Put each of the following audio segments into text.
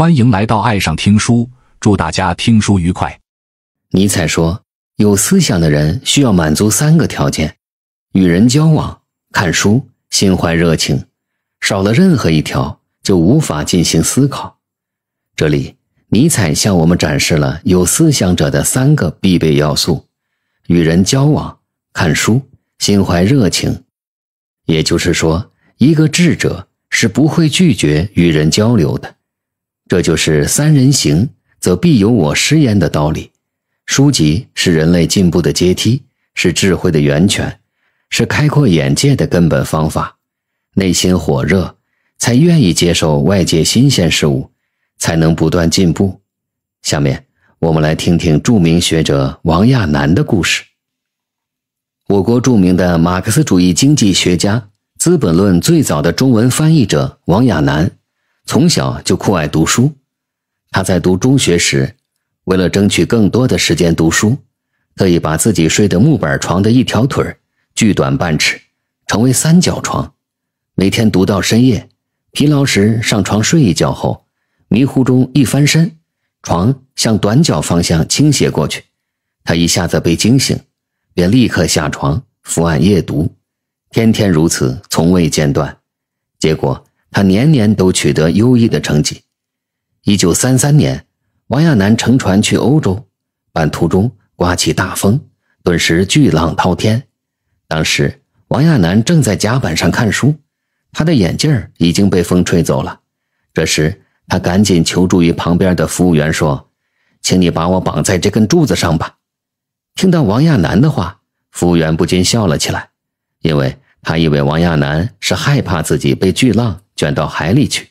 欢迎来到爱上听书，祝大家听书愉快。尼采说，有思想的人需要满足三个条件：与人交往、看书、心怀热情。少了任何一条，就无法进行思考。这里，尼采向我们展示了有思想者的三个必备要素：与人交往、看书、心怀热情。也就是说，一个智者是不会拒绝与人交流的。这就是三人行，则必有我师焉的道理。书籍是人类进步的阶梯，是智慧的源泉，是开阔眼界的根本方法。内心火热，才愿意接受外界新鲜事物，才能不断进步。下面我们来听听著名学者王亚楠的故事。我国著名的马克思主义经济学家，《资本论》最早的中文翻译者王亚楠从小就酷爱读书，他在读中学时，为了争取更多的时间读书，特意把自己睡的木板床的一条腿锯短半尺，成为三角床。每天读到深夜，疲劳时上床睡一觉后，迷糊中一翻身，床向短角方向倾斜过去，他一下子被惊醒，便立刻下床伏案夜读，天天如此，从未间断，结果。他年年都取得优异的成绩。一九三三年，王亚楠乘船去欧洲，半途中刮起大风，顿时巨浪滔天。当时王亚楠正在甲板上看书，他的眼镜已经被风吹走了。这时他赶紧求助于旁边的服务员，说：“请你把我绑在这根柱子上吧。”听到王亚楠的话，服务员不禁笑了起来，因为他以为王亚楠是害怕自己被巨浪。卷到海里去，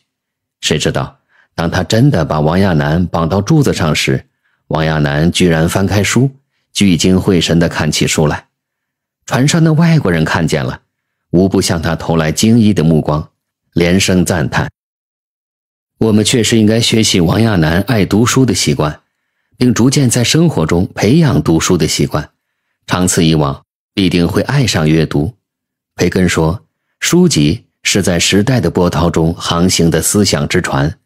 谁知道当他真的把王亚楠绑到柱子上时，王亚楠居然翻开书，聚精会神地看起书来。船上的外国人看见了，无不向他投来惊异的目光，连声赞叹。我们确实应该学习王亚楠爱读书的习惯，并逐渐在生活中培养读书的习惯，长此以往，必定会爱上阅读。培根说：“书籍。”是在时代的波涛中航行的思想之船，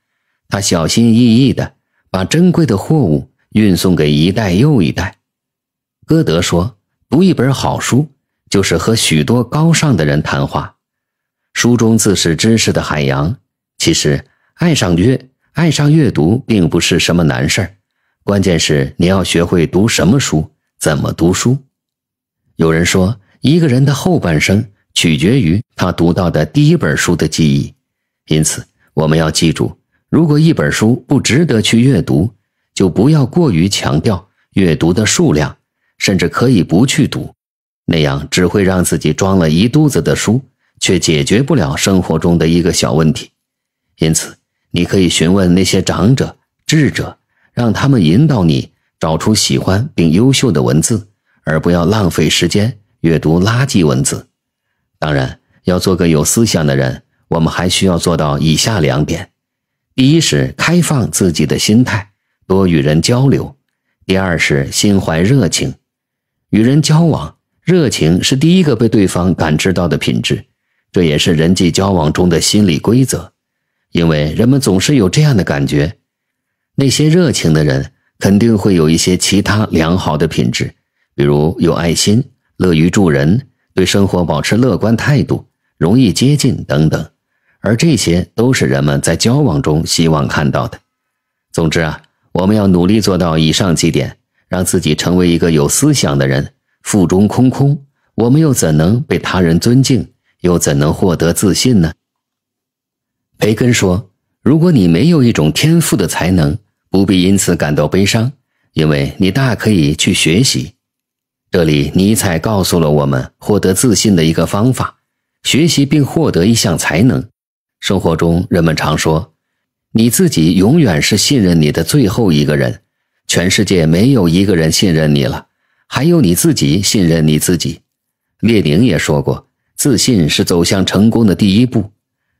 它小心翼翼地把珍贵的货物运送给一代又一代。歌德说：“读一本好书，就是和许多高尚的人谈话。”书中自是知识的海洋。其实，爱上阅，爱上阅读，并不是什么难事儿，关键是你要学会读什么书，怎么读书。有人说，一个人的后半生。取决于他读到的第一本书的记忆，因此我们要记住：如果一本书不值得去阅读，就不要过于强调阅读的数量，甚至可以不去读。那样只会让自己装了一肚子的书，却解决不了生活中的一个小问题。因此，你可以询问那些长者、智者，让他们引导你找出喜欢并优秀的文字，而不要浪费时间阅读垃圾文字。当然，要做个有思想的人，我们还需要做到以下两点：第一是开放自己的心态，多与人交流；第二是心怀热情，与人交往，热情是第一个被对方感知到的品质，这也是人际交往中的心理规则。因为人们总是有这样的感觉，那些热情的人肯定会有一些其他良好的品质，比如有爱心、乐于助人。对生活保持乐观态度，容易接近等等，而这些都是人们在交往中希望看到的。总之啊，我们要努力做到以上几点，让自己成为一个有思想的人。腹中空空，我们又怎能被他人尊敬，又怎能获得自信呢？培根说：“如果你没有一种天赋的才能，不必因此感到悲伤，因为你大可以去学习。”这里，尼采告诉了我们获得自信的一个方法：学习并获得一项才能。生活中，人们常说：“你自己永远是信任你的最后一个人，全世界没有一个人信任你了，还有你自己信任你自己。”列宁也说过：“自信是走向成功的第一步。”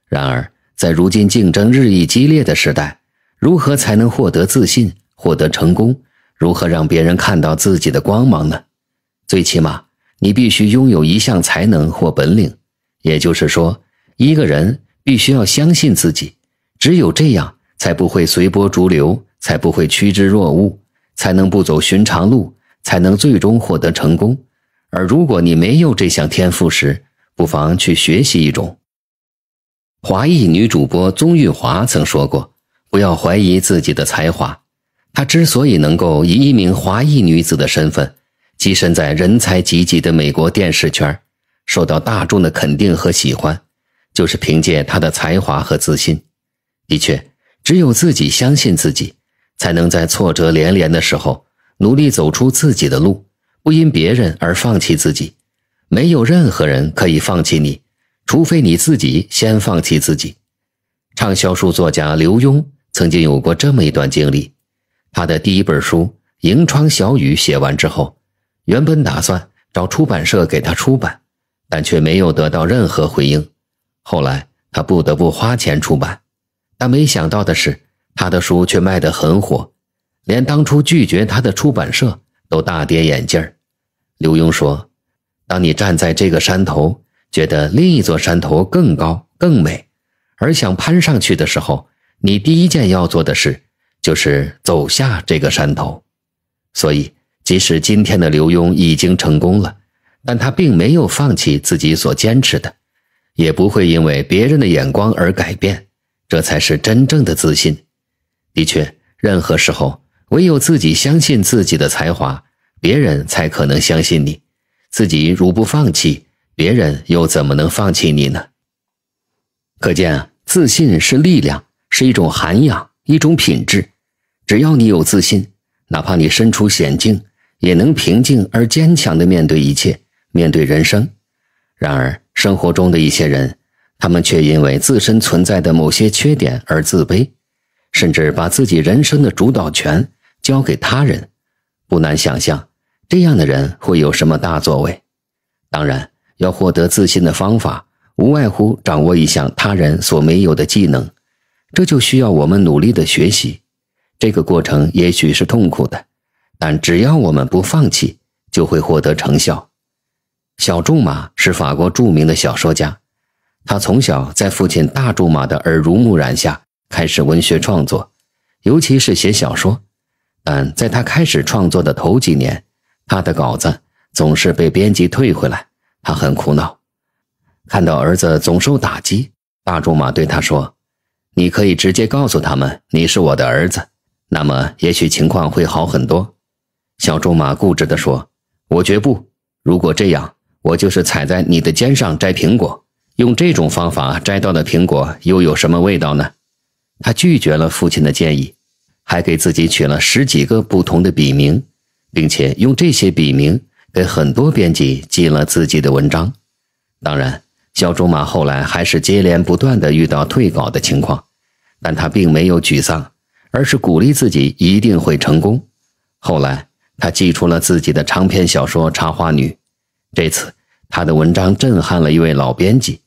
然而，在如今竞争日益激烈的时代，如何才能获得自信、获得成功？如何让别人看到自己的光芒呢？最起码，你必须拥有一项才能或本领，也就是说，一个人必须要相信自己，只有这样，才不会随波逐流，才不会趋之若鹜，才能不走寻常路，才能最终获得成功。而如果你没有这项天赋时，不妨去学习一种。华裔女主播宗玉华曾说过：“不要怀疑自己的才华。”她之所以能够以一名华裔女子的身份，跻身在人才济济的美国电视圈，受到大众的肯定和喜欢，就是凭借他的才华和自信。的确，只有自己相信自己，才能在挫折连连的时候努力走出自己的路，不因别人而放弃自己。没有任何人可以放弃你，除非你自己先放弃自己。畅销书作家刘墉曾经有过这么一段经历：他的第一本书《迎窗小雨》写完之后。原本打算找出版社给他出版，但却没有得到任何回应。后来他不得不花钱出版，但没想到的是，他的书却卖得很火，连当初拒绝他的出版社都大跌眼镜。刘墉说：“当你站在这个山头，觉得另一座山头更高更美，而想攀上去的时候，你第一件要做的事就是走下这个山头。”所以。即使今天的刘墉已经成功了，但他并没有放弃自己所坚持的，也不会因为别人的眼光而改变。这才是真正的自信。的确，任何时候，唯有自己相信自己的才华，别人才可能相信你。自己如不放弃，别人又怎么能放弃你呢？可见啊，自信是力量，是一种涵养，一种品质。只要你有自信，哪怕你身处险境。也能平静而坚强的面对一切，面对人生。然而，生活中的一些人，他们却因为自身存在的某些缺点而自卑，甚至把自己人生的主导权交给他人。不难想象，这样的人会有什么大作为？当然，要获得自信的方法，无外乎掌握一项他人所没有的技能。这就需要我们努力的学习，这个过程也许是痛苦的。但只要我们不放弃，就会获得成效。小仲马是法国著名的小说家，他从小在父亲大仲马的耳濡目染下开始文学创作，尤其是写小说。但在他开始创作的头几年，他的稿子总是被编辑退回来，他很苦恼。看到儿子总受打击，大仲马对他说：“你可以直接告诉他们你是我的儿子，那么也许情况会好很多。”小竹马固执地说：“我绝不！如果这样，我就是踩在你的肩上摘苹果。用这种方法摘到的苹果又有什么味道呢？”他拒绝了父亲的建议，还给自己取了十几个不同的笔名，并且用这些笔名给很多编辑寄了自己的文章。当然，小竹马后来还是接连不断的遇到退稿的情况，但他并没有沮丧，而是鼓励自己一定会成功。后来。他寄出了自己的长篇小说《插花女》，这次他的文章震撼了一位老编辑。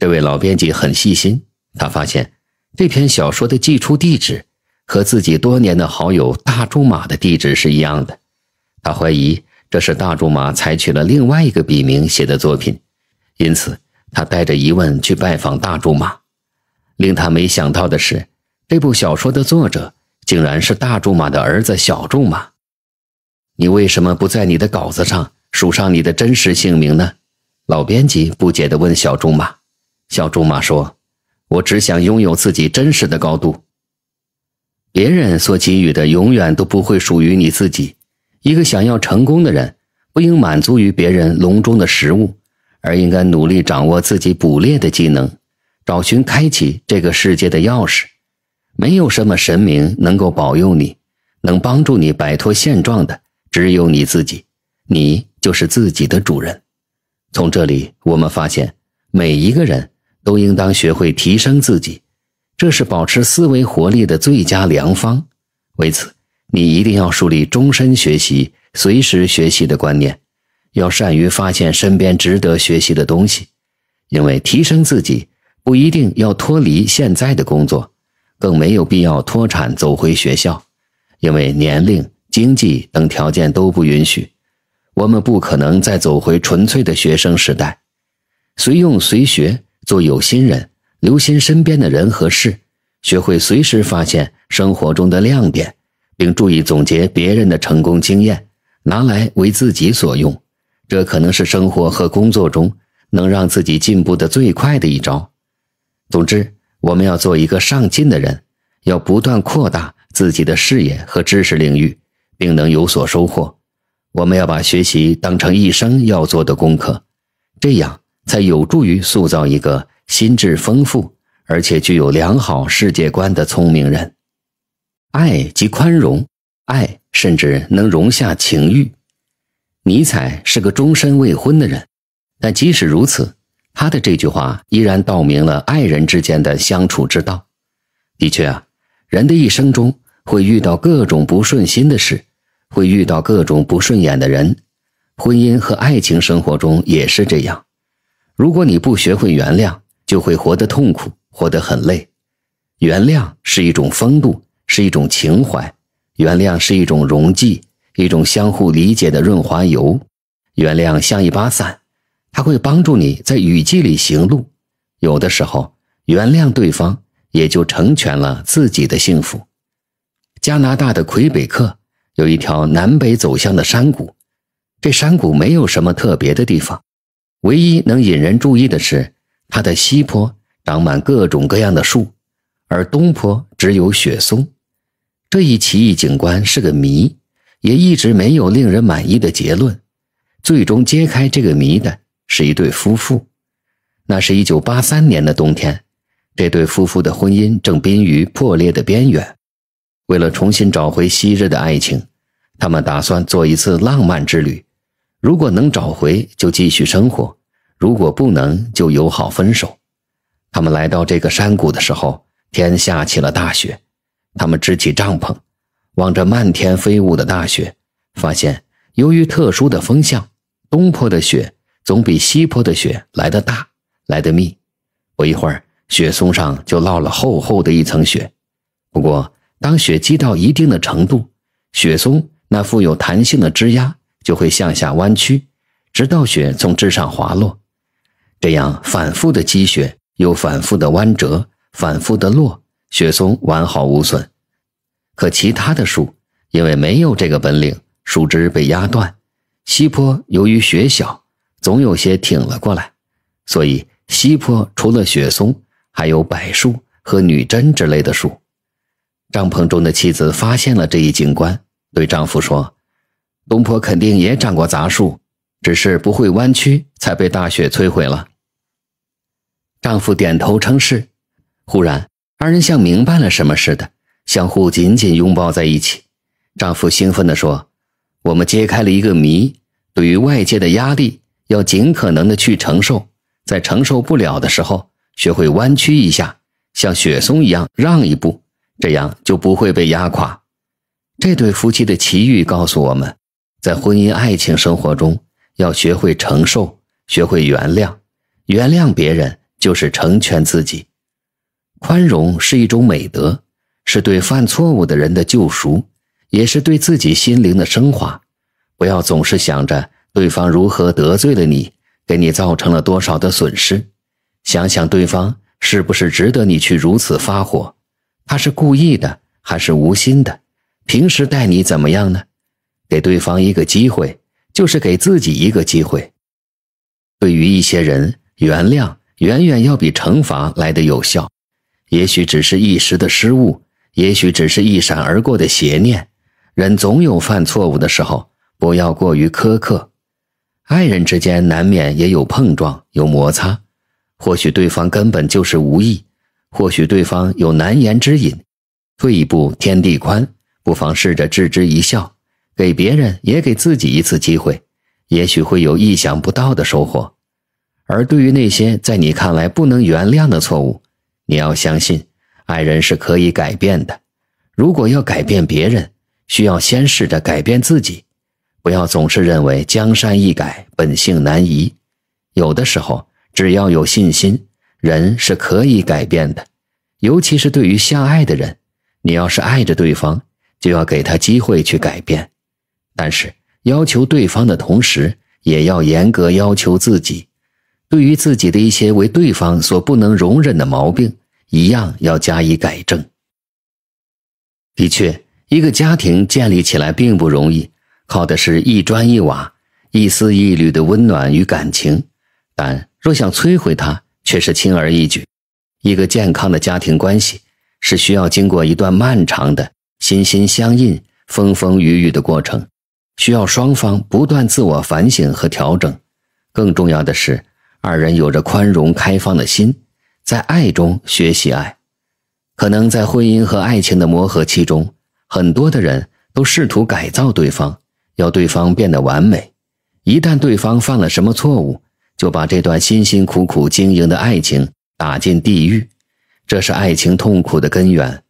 这位老编辑很细心，他发现这篇小说的寄出地址和自己多年的好友大仲马的地址是一样的。他怀疑这是大仲马采取了另外一个笔名写的作品，因此他带着疑问去拜访大仲马。令他没想到的是，这部小说的作者竟然是大仲马的儿子小仲马。你为什么不在你的稿子上署上你的真实姓名呢？老编辑不解地问小仲马。小仲马说：“我只想拥有自己真实的高度。别人所给予的永远都不会属于你自己。一个想要成功的人，不应满足于别人笼中的食物，而应该努力掌握自己捕猎的技能，找寻开启这个世界的钥匙。没有什么神明能够保佑你，能帮助你摆脱现状的。”只有你自己，你就是自己的主人。从这里，我们发现，每一个人都应当学会提升自己，这是保持思维活力的最佳良方。为此，你一定要树立终身学习、随时学习的观念，要善于发现身边值得学习的东西。因为提升自己，不一定要脱离现在的工作，更没有必要脱产走回学校，因为年龄。经济等条件都不允许，我们不可能再走回纯粹的学生时代。随用随学，做有心人，留心身边的人和事，学会随时发现生活中的亮点，并注意总结别人的成功经验，拿来为自己所用。这可能是生活和工作中能让自己进步的最快的一招。总之，我们要做一个上进的人，要不断扩大自己的视野和知识领域。并能有所收获。我们要把学习当成一生要做的功课，这样才有助于塑造一个心智丰富而且具有良好世界观的聪明人。爱及宽容，爱甚至能容下情欲。尼采是个终身未婚的人，但即使如此，他的这句话依然道明了爱人之间的相处之道。的确啊，人的一生中会遇到各种不顺心的事。会遇到各种不顺眼的人，婚姻和爱情生活中也是这样。如果你不学会原谅，就会活得痛苦，活得很累。原谅是一种风度，是一种情怀，原谅是一种溶剂，一种相互理解的润滑油。原谅像一把伞，它会帮助你在雨季里行路。有的时候，原谅对方也就成全了自己的幸福。加拿大的魁北克。有一条南北走向的山谷，这山谷没有什么特别的地方，唯一能引人注意的是，它的西坡长满各种各样的树，而东坡只有雪松。这一奇异景观是个谜，也一直没有令人满意的结论。最终揭开这个谜的是一对夫妇。那是一九八三年的冬天，这对夫妇的婚姻正濒于破裂的边缘。为了重新找回昔日的爱情，他们打算做一次浪漫之旅。如果能找回，就继续生活；如果不能，就友好分手。他们来到这个山谷的时候，天下起了大雪。他们支起帐篷，望着漫天飞舞的大雪，发现由于特殊的风向，东坡的雪总比西坡的雪来得大，来得密。不一会儿，雪松上就落了厚厚的一层雪。不过，当雪积到一定的程度，雪松那富有弹性的枝丫就会向下弯曲，直到雪从枝上滑落。这样反复的积雪，又反复的弯折，反复的落，雪松完好无损。可其他的树因为没有这个本领，树枝被压断。西坡由于雪小，总有些挺了过来，所以西坡除了雪松，还有柏树和女贞之类的树。帐篷中的妻子发现了这一景观，对丈夫说：“东坡肯定也长过杂树，只是不会弯曲，才被大雪摧毁了。”丈夫点头称是。忽然，二人像明白了什么似的，相互紧紧拥抱在一起。丈夫兴奋地说：“我们揭开了一个谜。对于外界的压力，要尽可能的去承受，在承受不了的时候，学会弯曲一下，像雪松一样让一步。”这样就不会被压垮。这对夫妻的奇遇告诉我们，在婚姻、爱情生活中，要学会承受，学会原谅。原谅别人就是成全自己。宽容是一种美德，是对犯错误的人的救赎，也是对自己心灵的升华。不要总是想着对方如何得罪了你，给你造成了多少的损失。想想对方是不是值得你去如此发火。他是故意的还是无心的？平时待你怎么样呢？给对方一个机会，就是给自己一个机会。对于一些人，原谅远远要比惩罚来得有效。也许只是一时的失误，也许只是一闪而过的邪念。人总有犯错误的时候，不要过于苛刻。爱人之间难免也有碰撞，有摩擦。或许对方根本就是无意。或许对方有难言之隐，退一步天地宽，不妨试着置之一笑，给别人也给自己一次机会，也许会有意想不到的收获。而对于那些在你看来不能原谅的错误，你要相信，爱人是可以改变的。如果要改变别人，需要先试着改变自己，不要总是认为江山易改，本性难移。有的时候，只要有信心。人是可以改变的，尤其是对于相爱的人，你要是爱着对方，就要给他机会去改变。但是要求对方的同时，也要严格要求自己。对于自己的一些为对方所不能容忍的毛病，一样要加以改正。的确，一个家庭建立起来并不容易，靠的是一砖一瓦、一丝一缕的温暖与感情。但若想摧毁它，却是轻而易举。一个健康的家庭关系是需要经过一段漫长的、心心相印、风风雨雨的过程，需要双方不断自我反省和调整。更重要的是，二人有着宽容、开放的心，在爱中学习爱。可能在婚姻和爱情的磨合期中，很多的人都试图改造对方，要对方变得完美。一旦对方犯了什么错误，就把这段辛辛苦苦经营的爱情打进地狱，这是爱情痛苦的根源。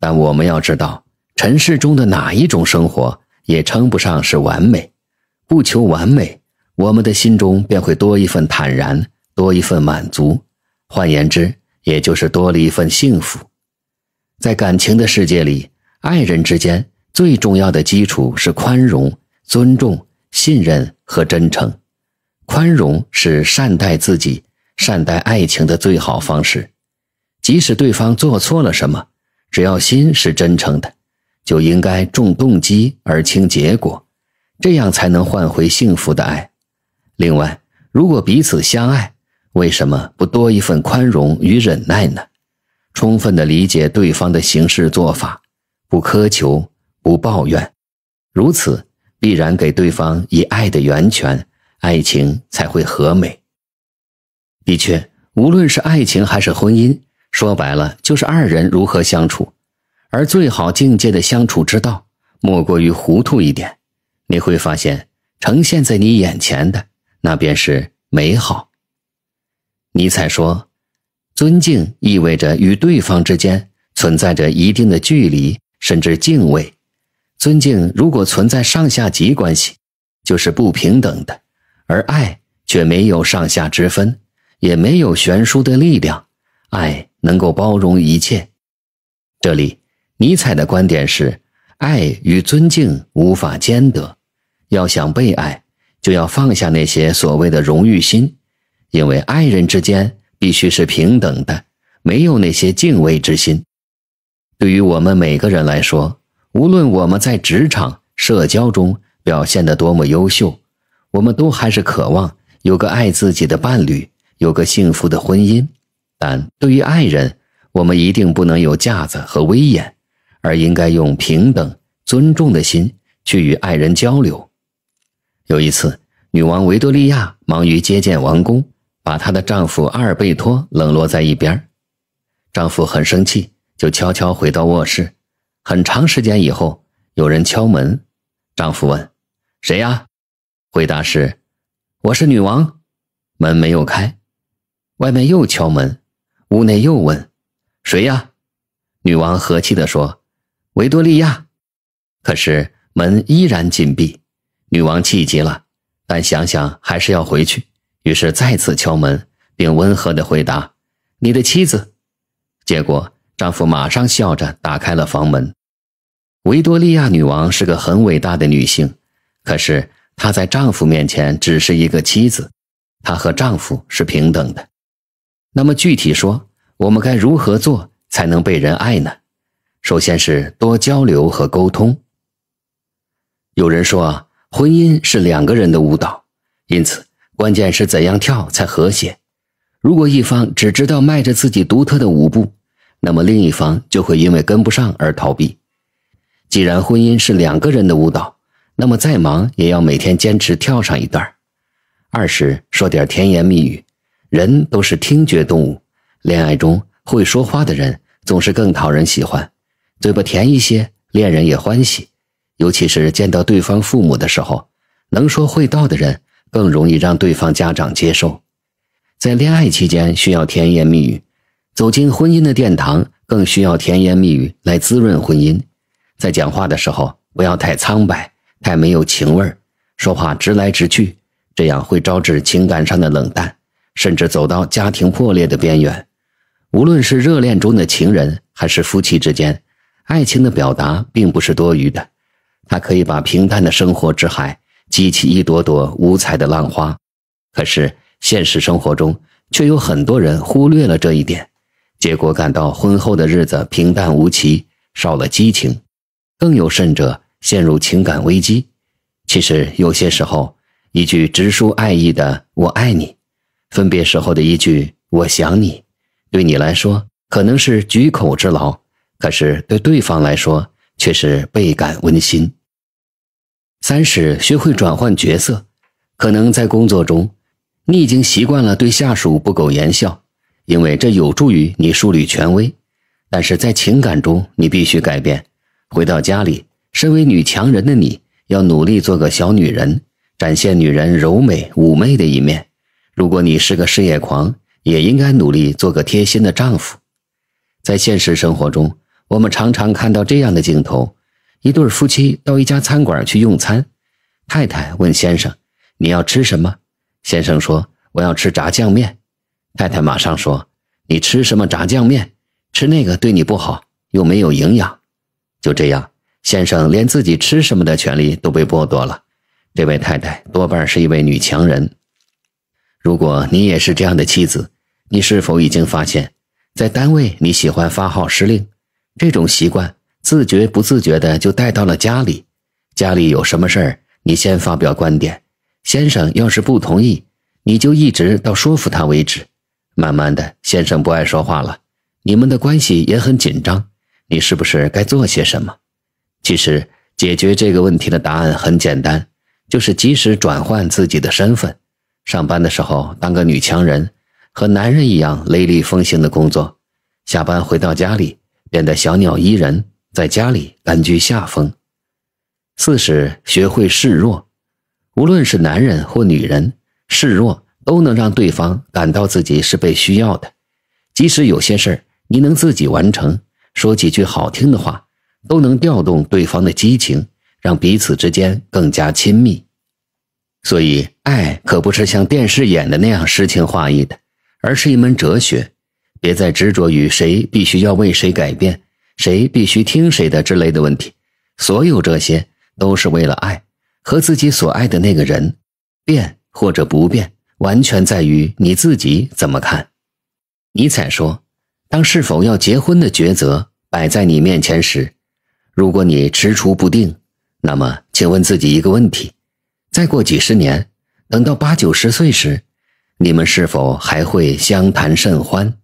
但我们要知道，尘世中的哪一种生活也称不上是完美。不求完美，我们的心中便会多一份坦然，多一份满足。换言之，也就是多了一份幸福。在感情的世界里，爱人之间最重要的基础是宽容、尊重、信任和真诚。宽容是善待自己、善待爱情的最好方式。即使对方做错了什么，只要心是真诚的，就应该重动机而轻结果，这样才能换回幸福的爱。另外，如果彼此相爱，为什么不多一份宽容与忍耐呢？充分的理解对方的行事做法，不苛求，不抱怨，如此必然给对方以爱的源泉。爱情才会和美。的确，无论是爱情还是婚姻，说白了就是二人如何相处，而最好境界的相处之道，莫过于糊涂一点。你会发现，呈现在你眼前的那便是美好。尼采说：“尊敬意味着与对方之间存在着一定的距离，甚至敬畏。尊敬如果存在上下级关系，就是不平等的。”而爱却没有上下之分，也没有悬殊的力量。爱能够包容一切。这里，尼采的观点是：爱与尊敬无法兼得。要想被爱，就要放下那些所谓的荣誉心，因为爱人之间必须是平等的，没有那些敬畏之心。对于我们每个人来说，无论我们在职场、社交中表现得多么优秀。我们都还是渴望有个爱自己的伴侣，有个幸福的婚姻。但对于爱人，我们一定不能有架子和威严，而应该用平等、尊重的心去与爱人交流。有一次，女王维多利亚忙于接见王宫，把她的丈夫阿尔贝托冷落在一边。丈夫很生气，就悄悄回到卧室。很长时间以后，有人敲门。丈夫问：“谁呀？”回答是，我是女王，门没有开，外面又敲门，屋内又问，谁呀？女王和气地说，维多利亚，可是门依然紧闭，女王气急了，但想想还是要回去，于是再次敲门，并温和地回答，你的妻子。结果丈夫马上笑着打开了房门。维多利亚女王是个很伟大的女性，可是。她在丈夫面前只是一个妻子，她和丈夫是平等的。那么具体说，我们该如何做才能被人爱呢？首先是多交流和沟通。有人说，婚姻是两个人的舞蹈，因此关键是怎样跳才和谐。如果一方只知道迈着自己独特的舞步，那么另一方就会因为跟不上而逃避。既然婚姻是两个人的舞蹈，那么再忙也要每天坚持跳上一段二是说点甜言蜜语，人都是听觉动物，恋爱中会说话的人总是更讨人喜欢，嘴巴甜一些，恋人也欢喜。尤其是见到对方父母的时候，能说会道的人更容易让对方家长接受。在恋爱期间需要甜言蜜语，走进婚姻的殿堂更需要甜言蜜语来滋润婚姻。在讲话的时候不要太苍白。太没有情味儿，说话直来直去，这样会招致情感上的冷淡，甚至走到家庭破裂的边缘。无论是热恋中的情人，还是夫妻之间，爱情的表达并不是多余的，它可以把平淡的生活之海激起一朵朵五彩的浪花。可是现实生活中，却有很多人忽略了这一点，结果感到婚后的日子平淡无奇，少了激情，更有甚者。陷入情感危机，其实有些时候，一句直抒爱意的“我爱你”，分别时候的一句“我想你”，对你来说可能是举口之劳，可是对对方来说却是倍感温馨。三是学会转换角色，可能在工作中，你已经习惯了对下属不苟言笑，因为这有助于你树立权威，但是在情感中，你必须改变，回到家里。身为女强人的你，要努力做个小女人，展现女人柔美妩媚的一面。如果你是个事业狂，也应该努力做个贴心的丈夫。在现实生活中，我们常常看到这样的镜头：一对夫妻到一家餐馆去用餐，太太问先生：“你要吃什么？”先生说：“我要吃炸酱面。”太太马上说：“你吃什么炸酱面？吃那个对你不好，又没有营养。”就这样。先生连自己吃什么的权利都被剥夺了，这位太太多半是一位女强人。如果你也是这样的妻子，你是否已经发现，在单位你喜欢发号施令，这种习惯自觉不自觉的就带到了家里？家里有什么事儿，你先发表观点，先生要是不同意，你就一直到说服他为止。慢慢的，先生不爱说话了，你们的关系也很紧张，你是不是该做些什么？其实解决这个问题的答案很简单，就是及时转换自己的身份。上班的时候当个女强人，和男人一样雷厉风行的工作；下班回到家里，变得小鸟依人，在家里甘居下风。四是学会示弱，无论是男人或女人，示弱都能让对方感到自己是被需要的。即使有些事儿你能自己完成，说几句好听的话。都能调动对方的激情，让彼此之间更加亲密。所以，爱可不是像电视演的那样诗情画意的，而是一门哲学。别再执着于谁必须要为谁改变，谁必须听谁的之类的问题。所有这些都是为了爱和自己所爱的那个人变或者不变，完全在于你自己怎么看。尼采说：“当是否要结婚的抉择摆在你面前时。”如果你踟蹰不定，那么，请问自己一个问题：再过几十年，等到八九十岁时，你们是否还会相谈甚欢？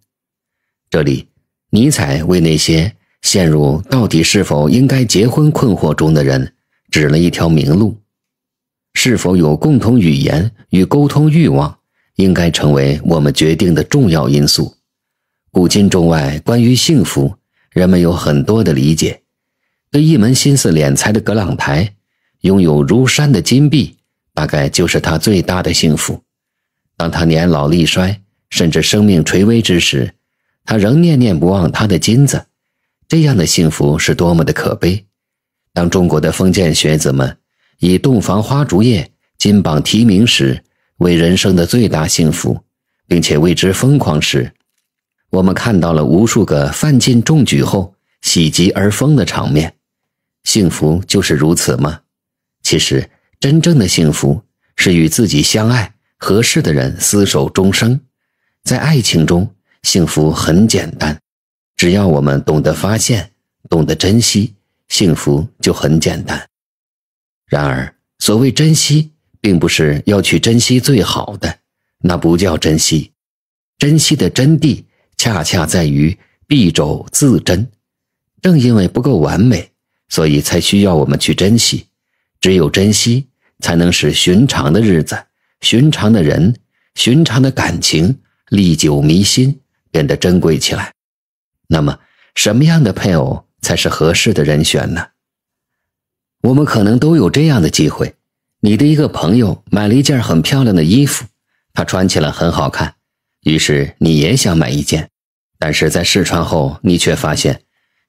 这里，尼采为那些陷入到底是否应该结婚困惑中的人指了一条明路：是否有共同语言与沟通欲望，应该成为我们决定的重要因素。古今中外，关于幸福，人们有很多的理解。对一门心思敛财的葛朗台，拥有如山的金币，大概就是他最大的幸福。当他年老力衰，甚至生命垂危之时，他仍念念不忘他的金子，这样的幸福是多么的可悲！当中国的封建学子们以洞房花烛夜、金榜题名时为人生的最大幸福，并且为之疯狂时，我们看到了无数个范进中举后喜极而疯的场面。幸福就是如此吗？其实，真正的幸福是与自己相爱、合适的人厮守终生。在爱情中，幸福很简单，只要我们懂得发现，懂得珍惜，幸福就很简单。然而，所谓珍惜，并不是要去珍惜最好的，那不叫珍惜。珍惜的真谛，恰恰在于敝帚自珍。正因为不够完美。所以才需要我们去珍惜，只有珍惜，才能使寻常的日子、寻常的人、寻常的感情历久弥新，变得珍贵起来。那么，什么样的配偶才是合适的人选呢？我们可能都有这样的机会：你的一个朋友买了一件很漂亮的衣服，她穿起来很好看，于是你也想买一件，但是在试穿后，你却发现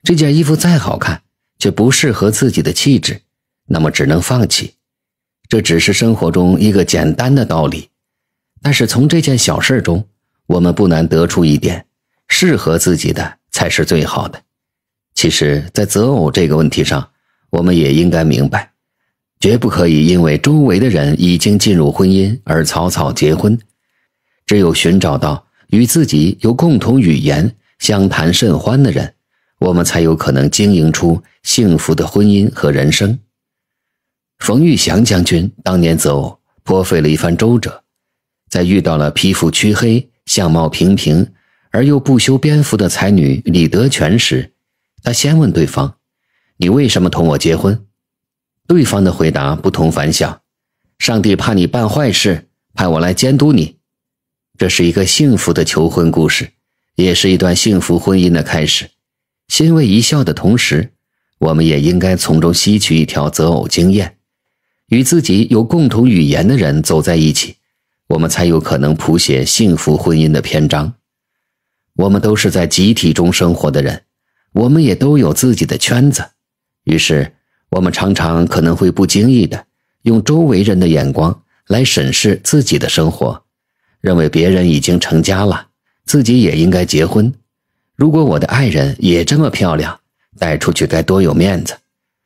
这件衣服再好看。却不适合自己的气质，那么只能放弃。这只是生活中一个简单的道理，但是从这件小事中，我们不难得出一点：适合自己的才是最好的。其实，在择偶这个问题上，我们也应该明白，绝不可以因为周围的人已经进入婚姻而草草结婚。只有寻找到与自己有共同语言、相谈甚欢的人。我们才有可能经营出幸福的婚姻和人生。冯玉祥将军当年走颇费了一番周折，在遇到了皮肤黢黑、相貌平平而又不修边幅的才女李德全时，他先问对方：“你为什么同我结婚？”对方的回答不同凡响：“上帝怕你办坏事，派我来监督你。”这是一个幸福的求婚故事，也是一段幸福婚姻的开始。欣慰一笑的同时，我们也应该从中吸取一条择偶经验：与自己有共同语言的人走在一起，我们才有可能谱写幸福婚姻的篇章。我们都是在集体中生活的人，我们也都有自己的圈子。于是，我们常常可能会不经意的用周围人的眼光来审视自己的生活，认为别人已经成家了，自己也应该结婚。如果我的爱人也这么漂亮，带出去该多有面子！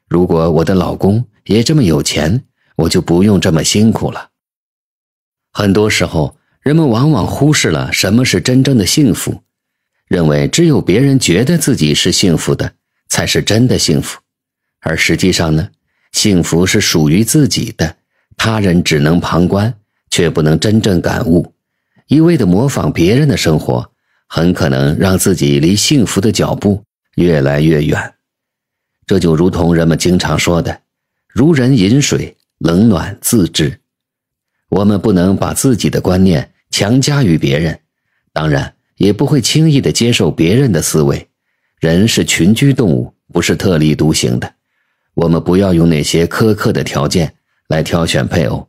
如果我的老公也这么有钱，我就不用这么辛苦了。很多时候，人们往往忽视了什么是真正的幸福，认为只有别人觉得自己是幸福的才是真的幸福，而实际上呢，幸福是属于自己的，他人只能旁观却不能真正感悟，一味的模仿别人的生活。很可能让自己离幸福的脚步越来越远。这就如同人们经常说的：“如人饮水，冷暖自知。”我们不能把自己的观念强加于别人，当然也不会轻易的接受别人的思维。人是群居动物，不是特立独行的。我们不要用那些苛刻的条件来挑选配偶，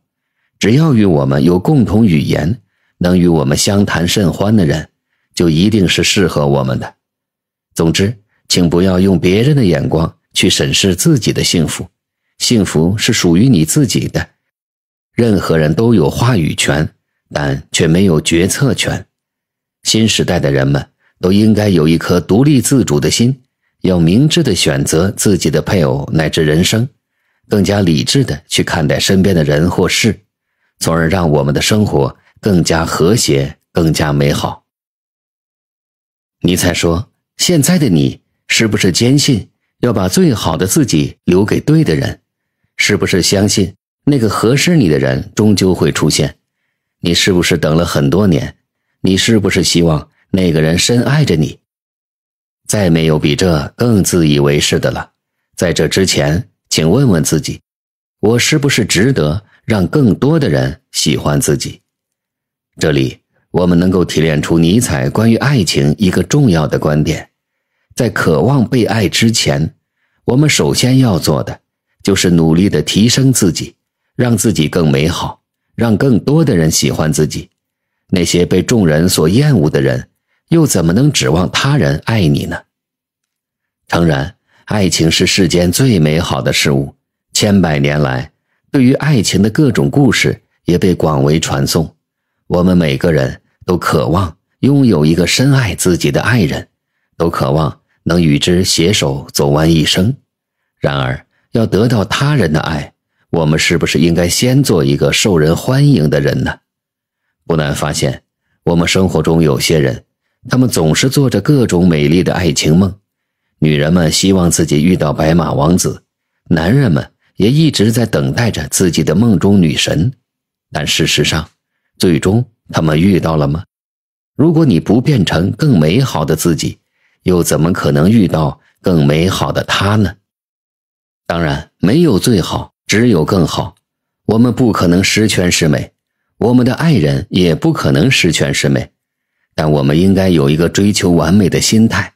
只要与我们有共同语言，能与我们相谈甚欢的人。就一定是适合我们的。总之，请不要用别人的眼光去审视自己的幸福，幸福是属于你自己的。任何人都有话语权，但却没有决策权。新时代的人们都应该有一颗独立自主的心，要明智的选择自己的配偶乃至人生，更加理智的去看待身边的人或事，从而让我们的生活更加和谐，更加美好。你才说，现在的你是不是坚信要把最好的自己留给对的人？是不是相信那个合适你的人终究会出现？你是不是等了很多年？你是不是希望那个人深爱着你？再没有比这更自以为是的了。在这之前，请问问自己：我是不是值得让更多的人喜欢自己？这里。我们能够提炼出尼采关于爱情一个重要的观点：在渴望被爱之前，我们首先要做的就是努力的提升自己，让自己更美好，让更多的人喜欢自己。那些被众人所厌恶的人，又怎么能指望他人爱你呢？诚然，爱情是世间最美好的事物，千百年来，对于爱情的各种故事也被广为传颂。我们每个人都渴望拥有一个深爱自己的爱人，都渴望能与之携手走完一生。然而，要得到他人的爱，我们是不是应该先做一个受人欢迎的人呢？不难发现，我们生活中有些人，他们总是做着各种美丽的爱情梦。女人们希望自己遇到白马王子，男人们也一直在等待着自己的梦中女神。但事实上，最终，他们遇到了吗？如果你不变成更美好的自己，又怎么可能遇到更美好的他呢？当然，没有最好，只有更好。我们不可能十全十美，我们的爱人也不可能十全十美，但我们应该有一个追求完美的心态。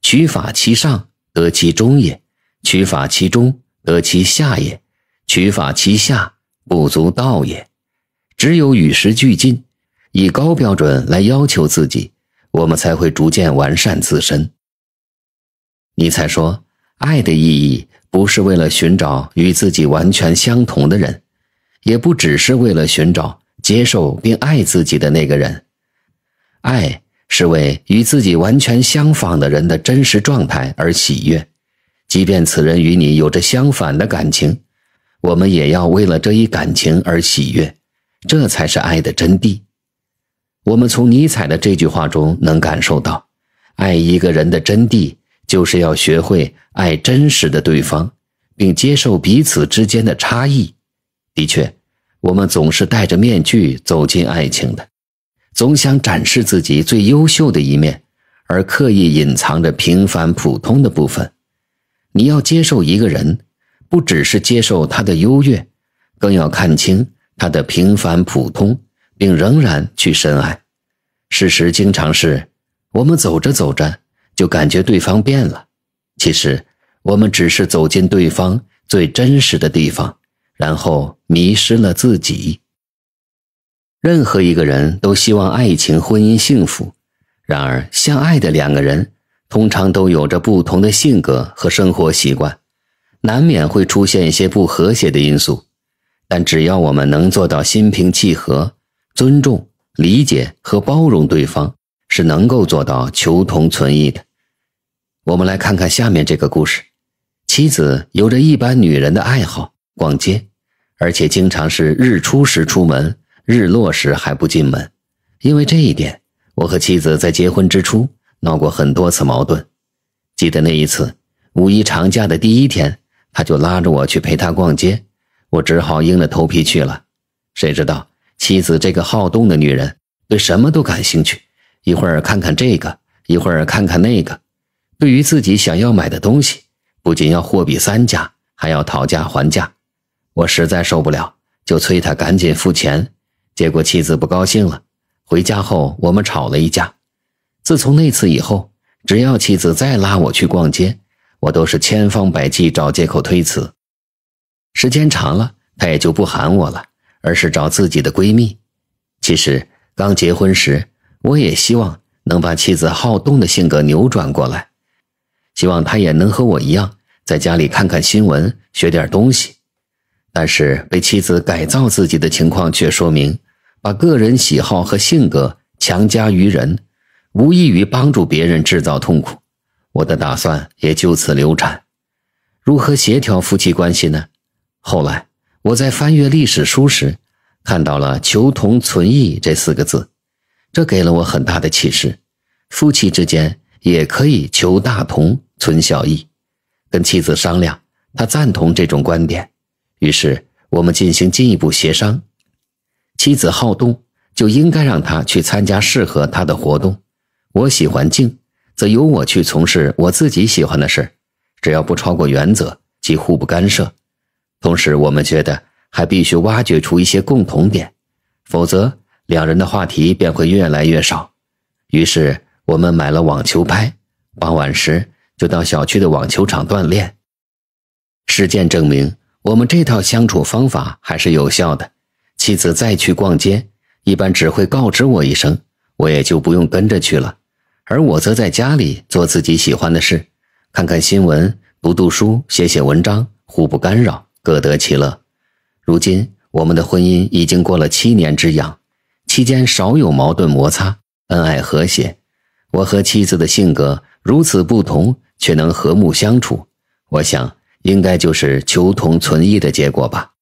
取法其上，得其中也；取法其中，得其下也；取法其下，不足道也。只有与时俱进，以高标准来要求自己，我们才会逐渐完善自身。尼采说：“爱的意义不是为了寻找与自己完全相同的人，也不只是为了寻找接受并爱自己的那个人。爱是为与自己完全相仿的人的真实状态而喜悦，即便此人与你有着相反的感情，我们也要为了这一感情而喜悦。”这才是爱的真谛。我们从尼采的这句话中能感受到，爱一个人的真谛就是要学会爱真实的对方，并接受彼此之间的差异。的确，我们总是戴着面具走进爱情的，总想展示自己最优秀的一面，而刻意隐藏着平凡普通的部分。你要接受一个人，不只是接受他的优越，更要看清。他的平凡普通，并仍然去深爱。事实经常是，我们走着走着就感觉对方变了。其实，我们只是走进对方最真实的地方，然后迷失了自己。任何一个人都希望爱情、婚姻幸福，然而相爱的两个人通常都有着不同的性格和生活习惯，难免会出现一些不和谐的因素。但只要我们能做到心平气和、尊重、理解和包容对方，是能够做到求同存异的。我们来看看下面这个故事：妻子有着一般女人的爱好——逛街，而且经常是日出时出门，日落时还不进门。因为这一点，我和妻子在结婚之初闹过很多次矛盾。记得那一次，五一长假的第一天，她就拉着我去陪她逛街。我只好硬着头皮去了，谁知道妻子这个好动的女人对什么都感兴趣，一会儿看看这个，一会儿看看那个。对于自己想要买的东西，不仅要货比三家，还要讨价还价。我实在受不了，就催她赶紧付钱。结果妻子不高兴了，回家后我们吵了一架。自从那次以后，只要妻子再拉我去逛街，我都是千方百计找借口推辞。时间长了，她也就不喊我了，而是找自己的闺蜜。其实刚结婚时，我也希望能把妻子好动的性格扭转过来，希望她也能和我一样，在家里看看新闻，学点东西。但是被妻子改造自己的情况却说明，把个人喜好和性格强加于人，无异于帮助别人制造痛苦。我的打算也就此流产。如何协调夫妻关系呢？后来，我在翻阅历史书时，看到了“求同存异”这四个字，这给了我很大的启示。夫妻之间也可以求大同存小异。跟妻子商量，她赞同这种观点。于是我们进行进一步协商。妻子好动，就应该让她去参加适合她的活动；我喜欢静，则由我去从事我自己喜欢的事。只要不超过原则，即互不干涉。同时，我们觉得还必须挖掘出一些共同点，否则两人的话题便会越来越少。于是，我们买了网球拍，傍晚时就到小区的网球场锻炼。实践证明，我们这套相处方法还是有效的。妻子再去逛街，一般只会告知我一声，我也就不用跟着去了，而我则在家里做自己喜欢的事，看看新闻，读读书，写写文章，互不干扰。各得其乐。如今，我们的婚姻已经过了七年之痒，期间少有矛盾摩擦，恩爱和谐。我和妻子的性格如此不同，却能和睦相处，我想应该就是求同存异的结果吧。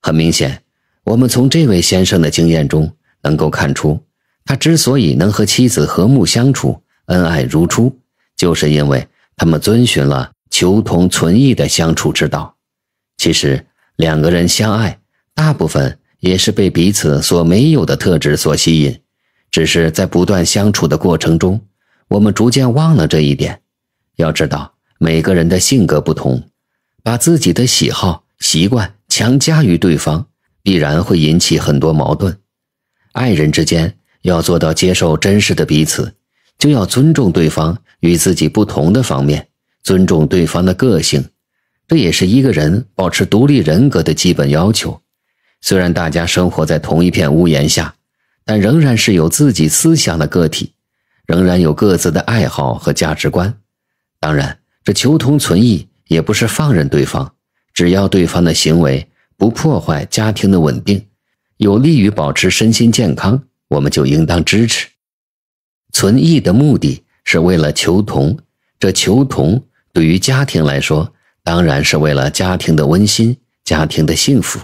很明显，我们从这位先生的经验中能够看出，他之所以能和妻子和睦相处、恩爱如初，就是因为他们遵循了求同存异的相处之道。其实，两个人相爱，大部分也是被彼此所没有的特质所吸引。只是在不断相处的过程中，我们逐渐忘了这一点。要知道，每个人的性格不同，把自己的喜好、习惯强加于对方，必然会引起很多矛盾。爱人之间要做到接受真实的彼此，就要尊重对方与自己不同的方面，尊重对方的个性。这也是一个人保持独立人格的基本要求。虽然大家生活在同一片屋檐下，但仍然是有自己思想的个体，仍然有各自的爱好和价值观。当然，这求同存异也不是放任对方，只要对方的行为不破坏家庭的稳定，有利于保持身心健康，我们就应当支持。存异的目的是为了求同，这求同对于家庭来说。当然是为了家庭的温馨，家庭的幸福。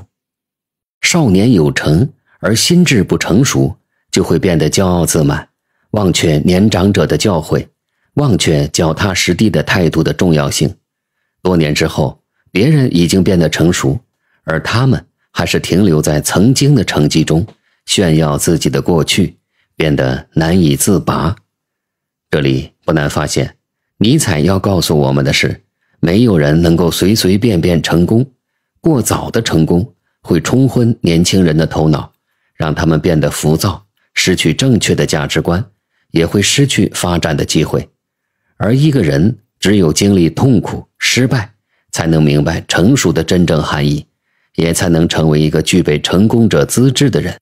少年有成而心智不成熟，就会变得骄傲自满，忘却年长者的教诲，忘却脚踏实地的态度的重要性。多年之后，别人已经变得成熟，而他们还是停留在曾经的成绩中炫耀自己的过去，变得难以自拔。这里不难发现，尼采要告诉我们的是。没有人能够随随便便成功，过早的成功会冲昏年轻人的头脑，让他们变得浮躁，失去正确的价值观，也会失去发展的机会。而一个人只有经历痛苦、失败，才能明白成熟的真正含义，也才能成为一个具备成功者资质的人。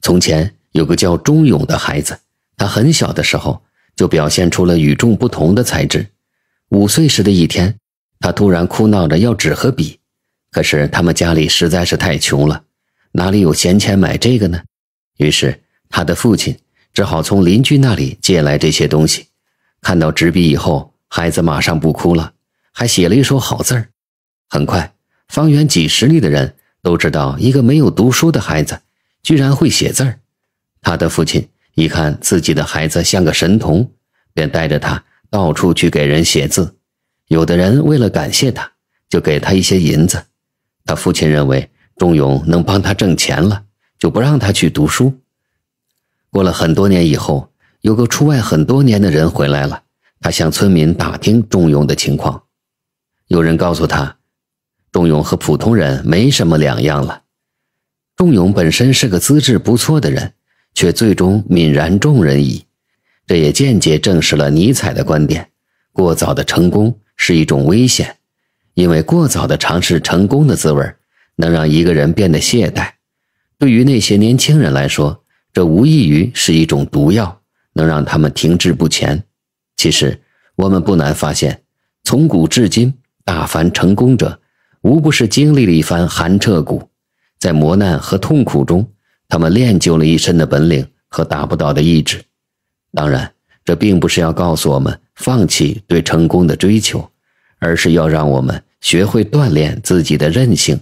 从前有个叫钟勇的孩子，他很小的时候就表现出了与众不同的才智。五岁时的一天，他突然哭闹着要纸和笔，可是他们家里实在是太穷了，哪里有闲钱买这个呢？于是他的父亲只好从邻居那里借来这些东西。看到纸笔以后，孩子马上不哭了，还写了一手好字儿。很快，方圆几十里的人都知道一个没有读书的孩子居然会写字儿。他的父亲一看自己的孩子像个神童，便带着他。到处去给人写字，有的人为了感谢他，就给他一些银子。他父亲认为仲永能帮他挣钱了，就不让他去读书。过了很多年以后，有个出外很多年的人回来了，他向村民打听仲永的情况。有人告诉他，仲永和普通人没什么两样了。仲永本身是个资质不错的人，却最终泯然众人矣。这也间接证实了尼采的观点：过早的成功是一种危险，因为过早的尝试成功的滋味，能让一个人变得懈怠。对于那些年轻人来说，这无异于是一种毒药，能让他们停滞不前。其实，我们不难发现，从古至今，大凡成功者，无不是经历了一番寒彻骨，在磨难和痛苦中，他们练就了一身的本领和达不到的意志。当然，这并不是要告诉我们放弃对成功的追求，而是要让我们学会锻炼自己的韧性。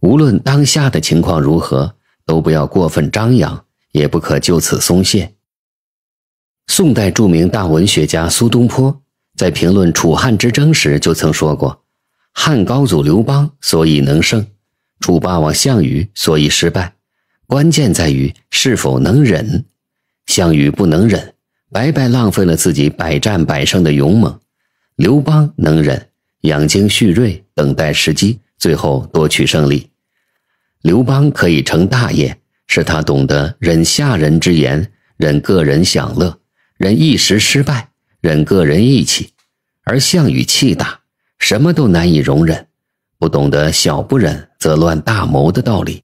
无论当下的情况如何，都不要过分张扬，也不可就此松懈。宋代著名大文学家苏东坡在评论楚汉之争时就曾说过：“汉高祖刘邦所以能胜，楚霸王项羽所以失败，关键在于是否能忍。”项羽不能忍，白白浪费了自己百战百胜的勇猛；刘邦能忍，养精蓄锐，等待时机，最后夺取胜利。刘邦可以成大业，是他懂得忍下人之言，忍个人享乐，忍一时失败，忍个人义气；而项羽气大，什么都难以容忍，不懂得小不忍则乱大谋的道理。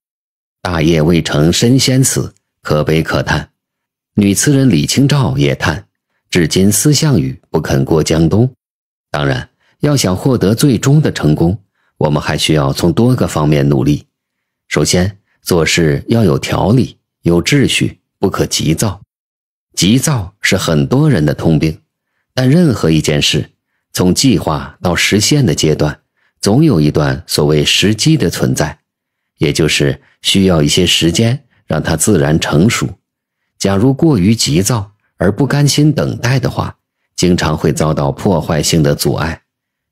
大业未成，身先死，可悲可叹。女词人李清照也叹：“至今思项羽，不肯过江东。”当然，要想获得最终的成功，我们还需要从多个方面努力。首先，做事要有条理、有秩序，不可急躁。急躁是很多人的通病。但任何一件事，从计划到实现的阶段，总有一段所谓时机的存在，也就是需要一些时间，让它自然成熟。假如过于急躁而不甘心等待的话，经常会遭到破坏性的阻碍。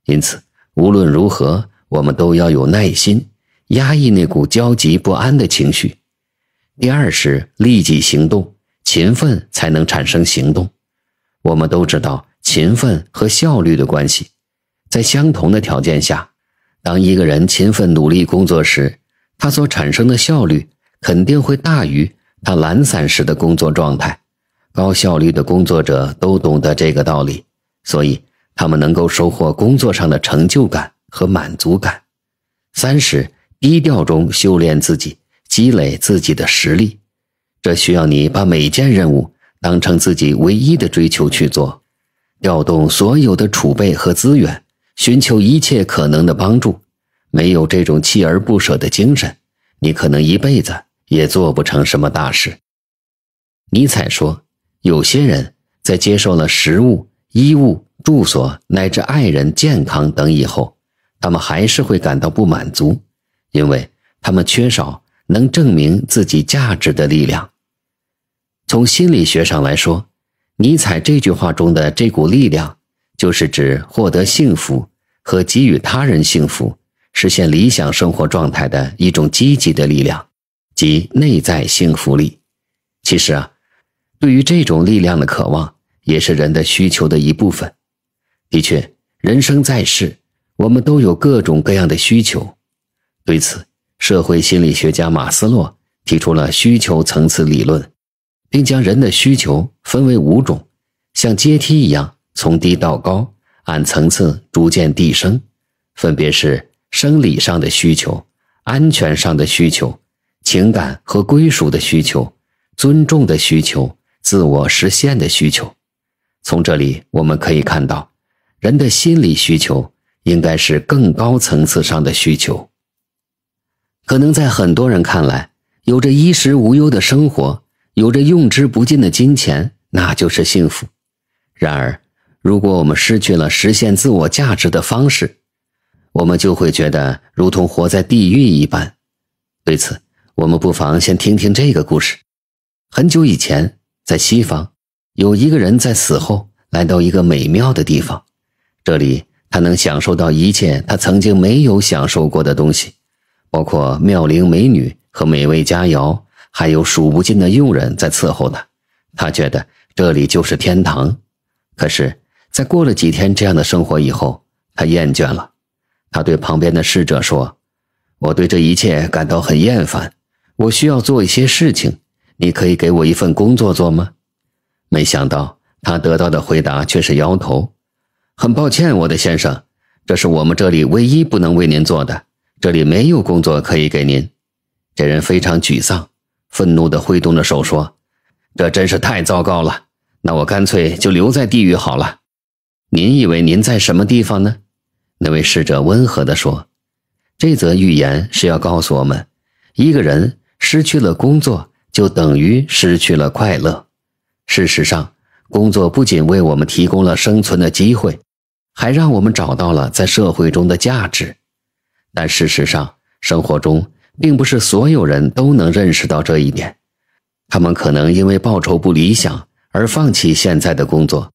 因此，无论如何，我们都要有耐心，压抑那股焦急不安的情绪。第二是立即行动，勤奋才能产生行动。我们都知道勤奋和效率的关系，在相同的条件下，当一个人勤奋努力工作时，他所产生的效率肯定会大于。他懒散时的工作状态，高效率的工作者都懂得这个道理，所以他们能够收获工作上的成就感和满足感。三是低调中修炼自己，积累自己的实力。这需要你把每件任务当成自己唯一的追求去做，调动所有的储备和资源，寻求一切可能的帮助。没有这种锲而不舍的精神，你可能一辈子。也做不成什么大事。尼采说：“有些人在接受了食物、衣物、住所乃至爱人、健康等以后，他们还是会感到不满足，因为他们缺少能证明自己价值的力量。”从心理学上来说，尼采这句话中的这股力量，就是指获得幸福和给予他人幸福、实现理想生活状态的一种积极的力量。及内在幸福力，其实啊，对于这种力量的渴望也是人的需求的一部分。的确，人生在世，我们都有各种各样的需求。对此，社会心理学家马斯洛提出了需求层次理论，并将人的需求分为五种，像阶梯一样从低到高，按层次逐渐递升，分别是生理上的需求、安全上的需求。情感和归属的需求、尊重的需求、自我实现的需求，从这里我们可以看到，人的心理需求应该是更高层次上的需求。可能在很多人看来，有着衣食无忧的生活，有着用之不尽的金钱，那就是幸福。然而，如果我们失去了实现自我价值的方式，我们就会觉得如同活在地狱一般。对此，我们不妨先听听这个故事。很久以前，在西方，有一个人在死后来到一个美妙的地方，这里他能享受到一切他曾经没有享受过的东西，包括妙龄美女和美味佳肴，还有数不尽的佣人在伺候他。他觉得这里就是天堂。可是，在过了几天这样的生活以后，他厌倦了。他对旁边的侍者说：“我对这一切感到很厌烦。”我需要做一些事情，你可以给我一份工作做吗？没想到他得到的回答却是摇头。很抱歉，我的先生，这是我们这里唯一不能为您做的，这里没有工作可以给您。这人非常沮丧，愤怒地挥动着手说：“这真是太糟糕了！那我干脆就留在地狱好了。”您以为您在什么地方呢？那位侍者温和地说：“这则寓言是要告诉我们，一个人。”失去了工作，就等于失去了快乐。事实上，工作不仅为我们提供了生存的机会，还让我们找到了在社会中的价值。但事实上，生活中并不是所有人都能认识到这一点。他们可能因为报酬不理想而放弃现在的工作，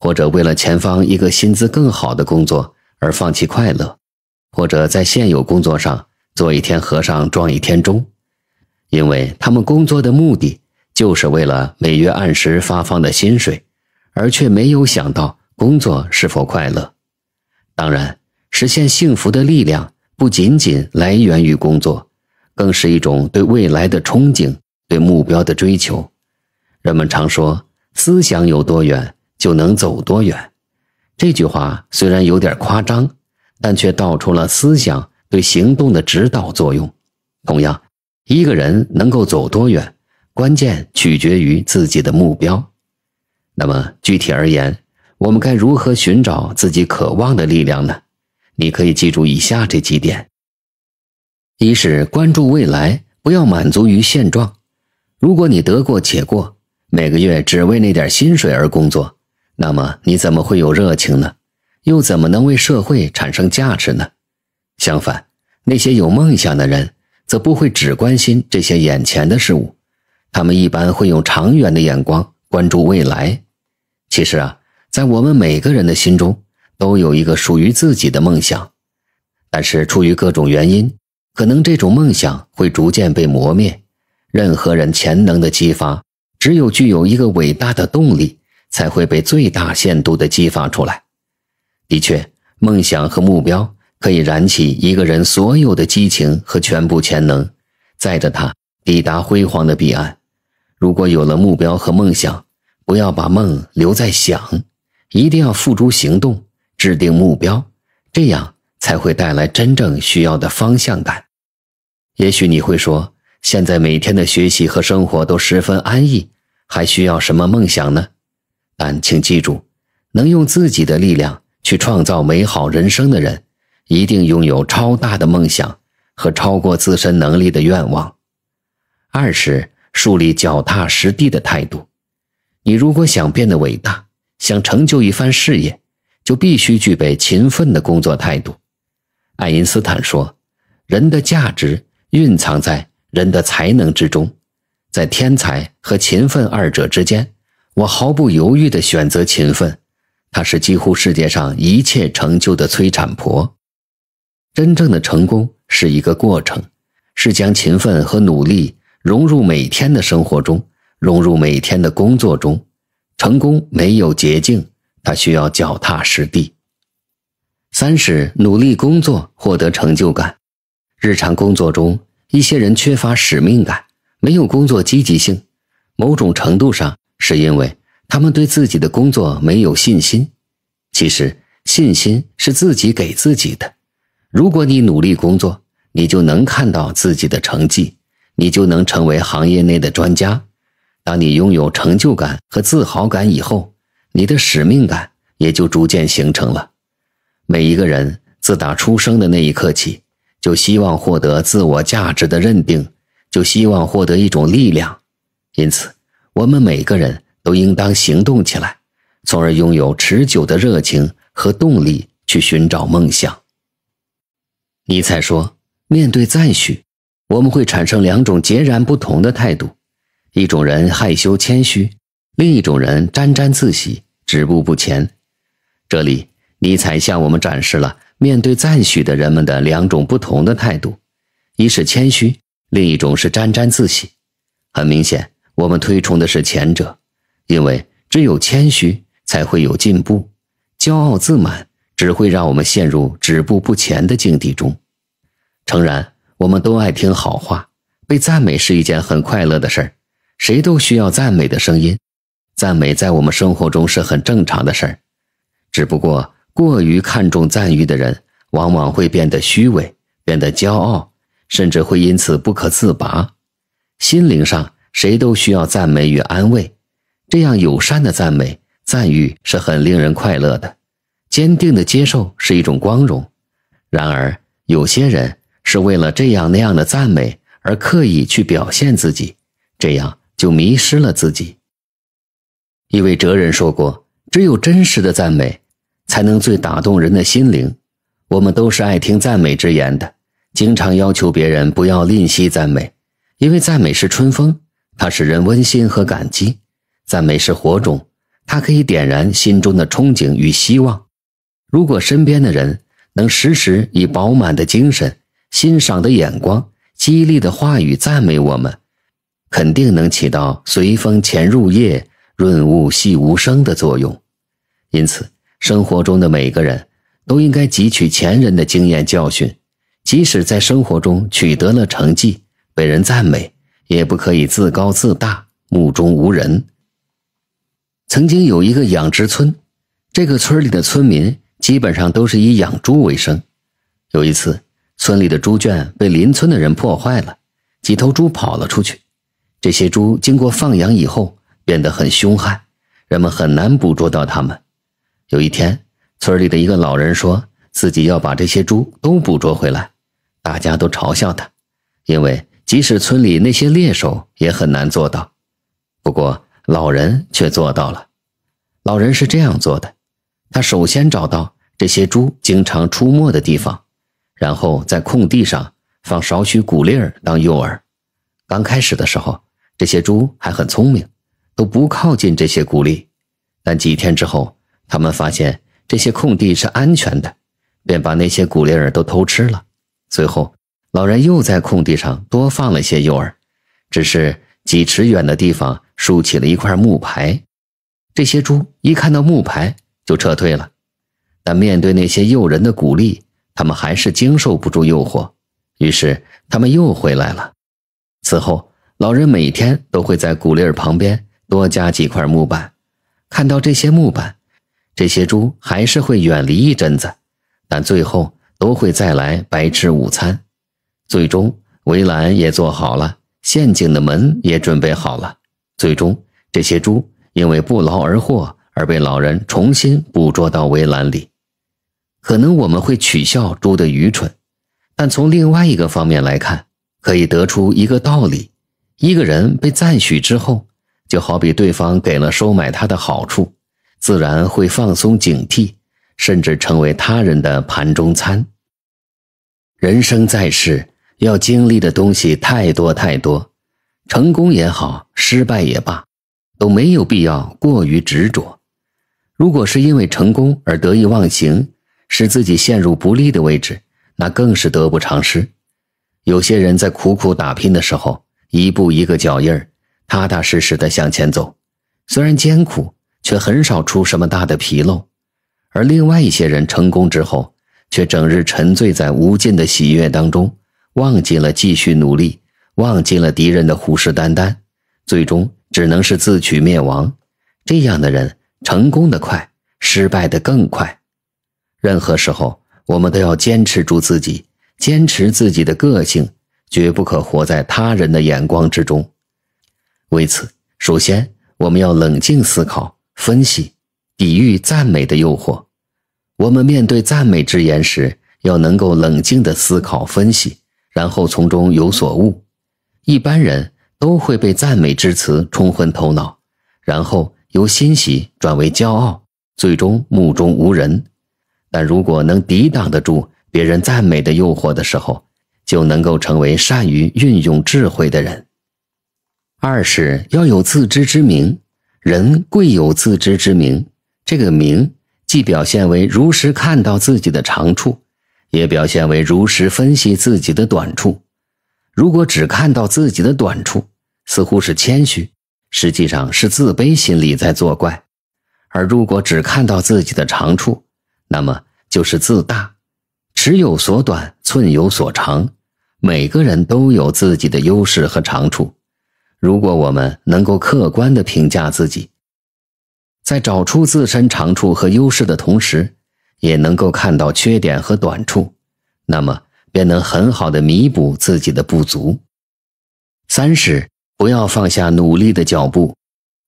或者为了前方一个薪资更好的工作而放弃快乐，或者在现有工作上做一天和尚撞一天钟。因为他们工作的目的就是为了每月按时发放的薪水，而却没有想到工作是否快乐。当然，实现幸福的力量不仅仅来源于工作，更是一种对未来的憧憬、对目标的追求。人们常说：“思想有多远，就能走多远。”这句话虽然有点夸张，但却道出了思想对行动的指导作用。同样。一个人能够走多远，关键取决于自己的目标。那么具体而言，我们该如何寻找自己渴望的力量呢？你可以记住以下这几点：一是关注未来，不要满足于现状。如果你得过且过，每个月只为那点薪水而工作，那么你怎么会有热情呢？又怎么能为社会产生价值呢？相反，那些有梦想的人。则不会只关心这些眼前的事物，他们一般会用长远的眼光关注未来。其实啊，在我们每个人的心中都有一个属于自己的梦想，但是出于各种原因，可能这种梦想会逐渐被磨灭。任何人潜能的激发，只有具有一个伟大的动力，才会被最大限度的激发出来。的确，梦想和目标。可以燃起一个人所有的激情和全部潜能，载着他抵达辉煌的彼岸。如果有了目标和梦想，不要把梦留在想，一定要付诸行动，制定目标，这样才会带来真正需要的方向感。也许你会说，现在每天的学习和生活都十分安逸，还需要什么梦想呢？但请记住，能用自己的力量去创造美好人生的人。一定拥有超大的梦想和超过自身能力的愿望。二是树立脚踏实地的态度。你如果想变得伟大，想成就一番事业，就必须具备勤奋的工作态度。爱因斯坦说：“人的价值蕴藏在人的才能之中，在天才和勤奋二者之间，我毫不犹豫地选择勤奋。它是几乎世界上一切成就的催产婆。”真正的成功是一个过程，是将勤奋和努力融入每天的生活中，融入每天的工作中。成功没有捷径，它需要脚踏实地。三是努力工作，获得成就感。日常工作中，一些人缺乏使命感，没有工作积极性，某种程度上是因为他们对自己的工作没有信心。其实，信心是自己给自己的。如果你努力工作，你就能看到自己的成绩，你就能成为行业内的专家。当你拥有成就感和自豪感以后，你的使命感也就逐渐形成了。每一个人自打出生的那一刻起，就希望获得自我价值的认定，就希望获得一种力量。因此，我们每个人都应当行动起来，从而拥有持久的热情和动力去寻找梦想。尼采说：“面对赞许，我们会产生两种截然不同的态度：一种人害羞谦虚，另一种人沾沾自喜，止步不前。”这里，尼采向我们展示了面对赞许的人们的两种不同的态度：一是谦虚，另一种是沾沾自喜。很明显，我们推崇的是前者，因为只有谦虚才会有进步；骄傲自满。只会让我们陷入止步不前的境地中。诚然，我们都爱听好话，被赞美是一件很快乐的事儿，谁都需要赞美的声音。赞美在我们生活中是很正常的事儿，只不过过于看重赞誉的人，往往会变得虚伪，变得骄傲，甚至会因此不可自拔。心灵上，谁都需要赞美与安慰，这样友善的赞美、赞誉是很令人快乐的。坚定的接受是一种光荣，然而有些人是为了这样那样的赞美而刻意去表现自己，这样就迷失了自己。一位哲人说过：“只有真实的赞美，才能最打动人的心灵。”我们都是爱听赞美之言的，经常要求别人不要吝惜赞美，因为赞美是春风，它使人温馨和感激；赞美是火种，它可以点燃心中的憧憬与希望。如果身边的人能时时以饱满的精神、欣赏的眼光、激励的话语赞美我们，肯定能起到随风潜入夜、润物细无声的作用。因此，生活中的每个人都应该汲取前人的经验教训，即使在生活中取得了成绩、被人赞美，也不可以自高自大、目中无人。曾经有一个养殖村，这个村里的村民。基本上都是以养猪为生。有一次，村里的猪圈被邻村的人破坏了，几头猪跑了出去。这些猪经过放养以后变得很凶悍，人们很难捕捉到它们。有一天，村里的一个老人说，自己要把这些猪都捕捉回来。大家都嘲笑他，因为即使村里那些猎手也很难做到。不过，老人却做到了。老人是这样做的。他首先找到这些猪经常出没的地方，然后在空地上放少许谷粒儿当诱饵。刚开始的时候，这些猪还很聪明，都不靠近这些谷粒。但几天之后，他们发现这些空地是安全的，便把那些谷粒儿都偷吃了。随后，老人又在空地上多放了些诱饵，只是几尺远的地方竖起了一块木牌。这些猪一看到木牌，就撤退了，但面对那些诱人的鼓励，他们还是经受不住诱惑，于是他们又回来了。此后，老人每天都会在古粒儿旁边多加几块木板。看到这些木板，这些猪还是会远离一阵子，但最后都会再来白吃午餐。最终，围栏也做好了，陷阱的门也准备好了。最终，这些猪因为不劳而获。而被老人重新捕捉到围栏里，可能我们会取笑猪的愚蠢，但从另外一个方面来看，可以得出一个道理：一个人被赞许之后，就好比对方给了收买他的好处，自然会放松警惕，甚至成为他人的盘中餐。人生在世，要经历的东西太多太多，成功也好，失败也罢，都没有必要过于执着。如果是因为成功而得意忘形，使自己陷入不利的位置，那更是得不偿失。有些人在苦苦打拼的时候，一步一个脚印儿，踏踏实实的向前走，虽然艰苦，却很少出什么大的纰漏。而另外一些人成功之后，却整日沉醉在无尽的喜悦当中，忘记了继续努力，忘记了敌人的虎视眈眈，最终只能是自取灭亡。这样的人。成功的快，失败的更快。任何时候，我们都要坚持住自己，坚持自己的个性，绝不可活在他人的眼光之中。为此，首先我们要冷静思考、分析，抵御赞美的诱惑。我们面对赞美之言时，要能够冷静的思考、分析，然后从中有所悟。一般人都会被赞美之词冲昏头脑，然后。由欣喜转为骄傲，最终目中无人。但如果能抵挡得住别人赞美的诱惑的时候，就能够成为善于运用智慧的人。二是要有自知之明，人贵有自知之明。这个“明”既表现为如实看到自己的长处，也表现为如实分析自己的短处。如果只看到自己的短处，似乎是谦虚。实际上是自卑心理在作怪，而如果只看到自己的长处，那么就是自大。尺有所短，寸有所长，每个人都有自己的优势和长处。如果我们能够客观的评价自己，在找出自身长处和优势的同时，也能够看到缺点和短处，那么便能很好的弥补自己的不足。三是。不要放下努力的脚步。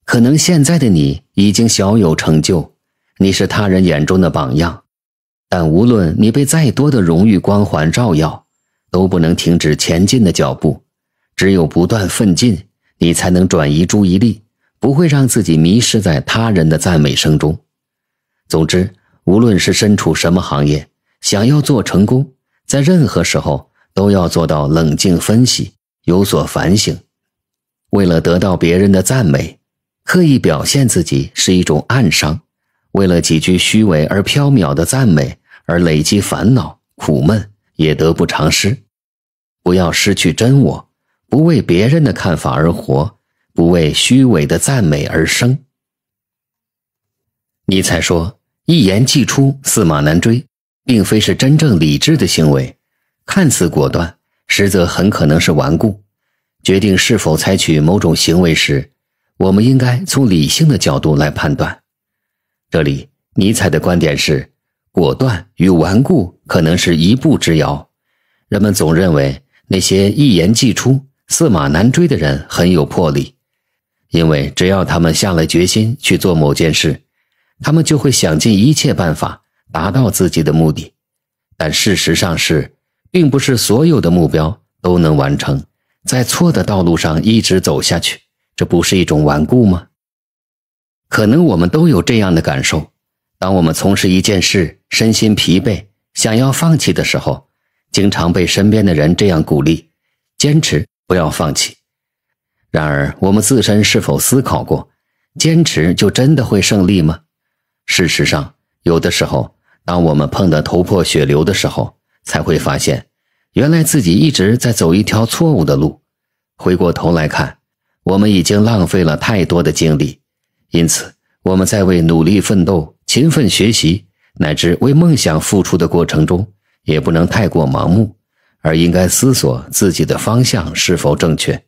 可能现在的你已经小有成就，你是他人眼中的榜样。但无论你被再多的荣誉光环照耀，都不能停止前进的脚步。只有不断奋进，你才能转移注意力，不会让自己迷失在他人的赞美声中。总之，无论是身处什么行业，想要做成功，在任何时候都要做到冷静分析，有所反省。为了得到别人的赞美，刻意表现自己是一种暗伤；为了几句虚伪而飘渺的赞美而累积烦恼、苦闷，也得不偿失。不要失去真我，不为别人的看法而活，不为虚伪的赞美而生。尼采说：“一言既出，驷马难追”，并非是真正理智的行为，看似果断，实则很可能是顽固。决定是否采取某种行为时，我们应该从理性的角度来判断。这里，尼采的观点是：果断与顽固可能是一步之遥。人们总认为那些一言既出，驷马难追的人很有魄力，因为只要他们下了决心去做某件事，他们就会想尽一切办法达到自己的目的。但事实上是，并不是所有的目标都能完成。在错的道路上一直走下去，这不是一种顽固吗？可能我们都有这样的感受：当我们从事一件事，身心疲惫，想要放弃的时候，经常被身边的人这样鼓励，坚持不要放弃。然而，我们自身是否思考过，坚持就真的会胜利吗？事实上，有的时候，当我们碰得头破血流的时候，才会发现。原来自己一直在走一条错误的路，回过头来看，我们已经浪费了太多的精力，因此我们在为努力奋斗、勤奋学习乃至为梦想付出的过程中，也不能太过盲目，而应该思索自己的方向是否正确。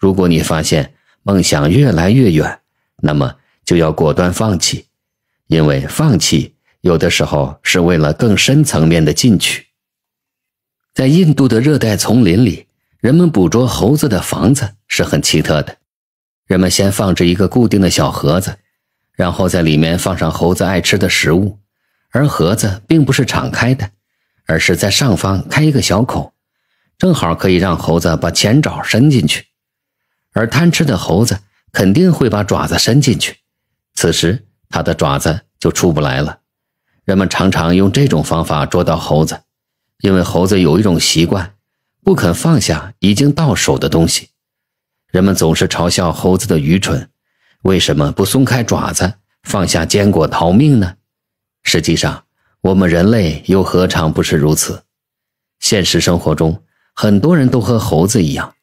如果你发现梦想越来越远，那么就要果断放弃，因为放弃有的时候是为了更深层面的进取。在印度的热带丛林里，人们捕捉猴子的房子是很奇特的。人们先放置一个固定的小盒子，然后在里面放上猴子爱吃的食物，而盒子并不是敞开的，而是在上方开一个小口，正好可以让猴子把前爪伸进去。而贪吃的猴子肯定会把爪子伸进去，此时它的爪子就出不来了。人们常常用这种方法捉到猴子。因为猴子有一种习惯，不肯放下已经到手的东西。人们总是嘲笑猴子的愚蠢，为什么不松开爪子，放下坚果逃命呢？实际上，我们人类又何尝不是如此？现实生活中，很多人都和猴子一样，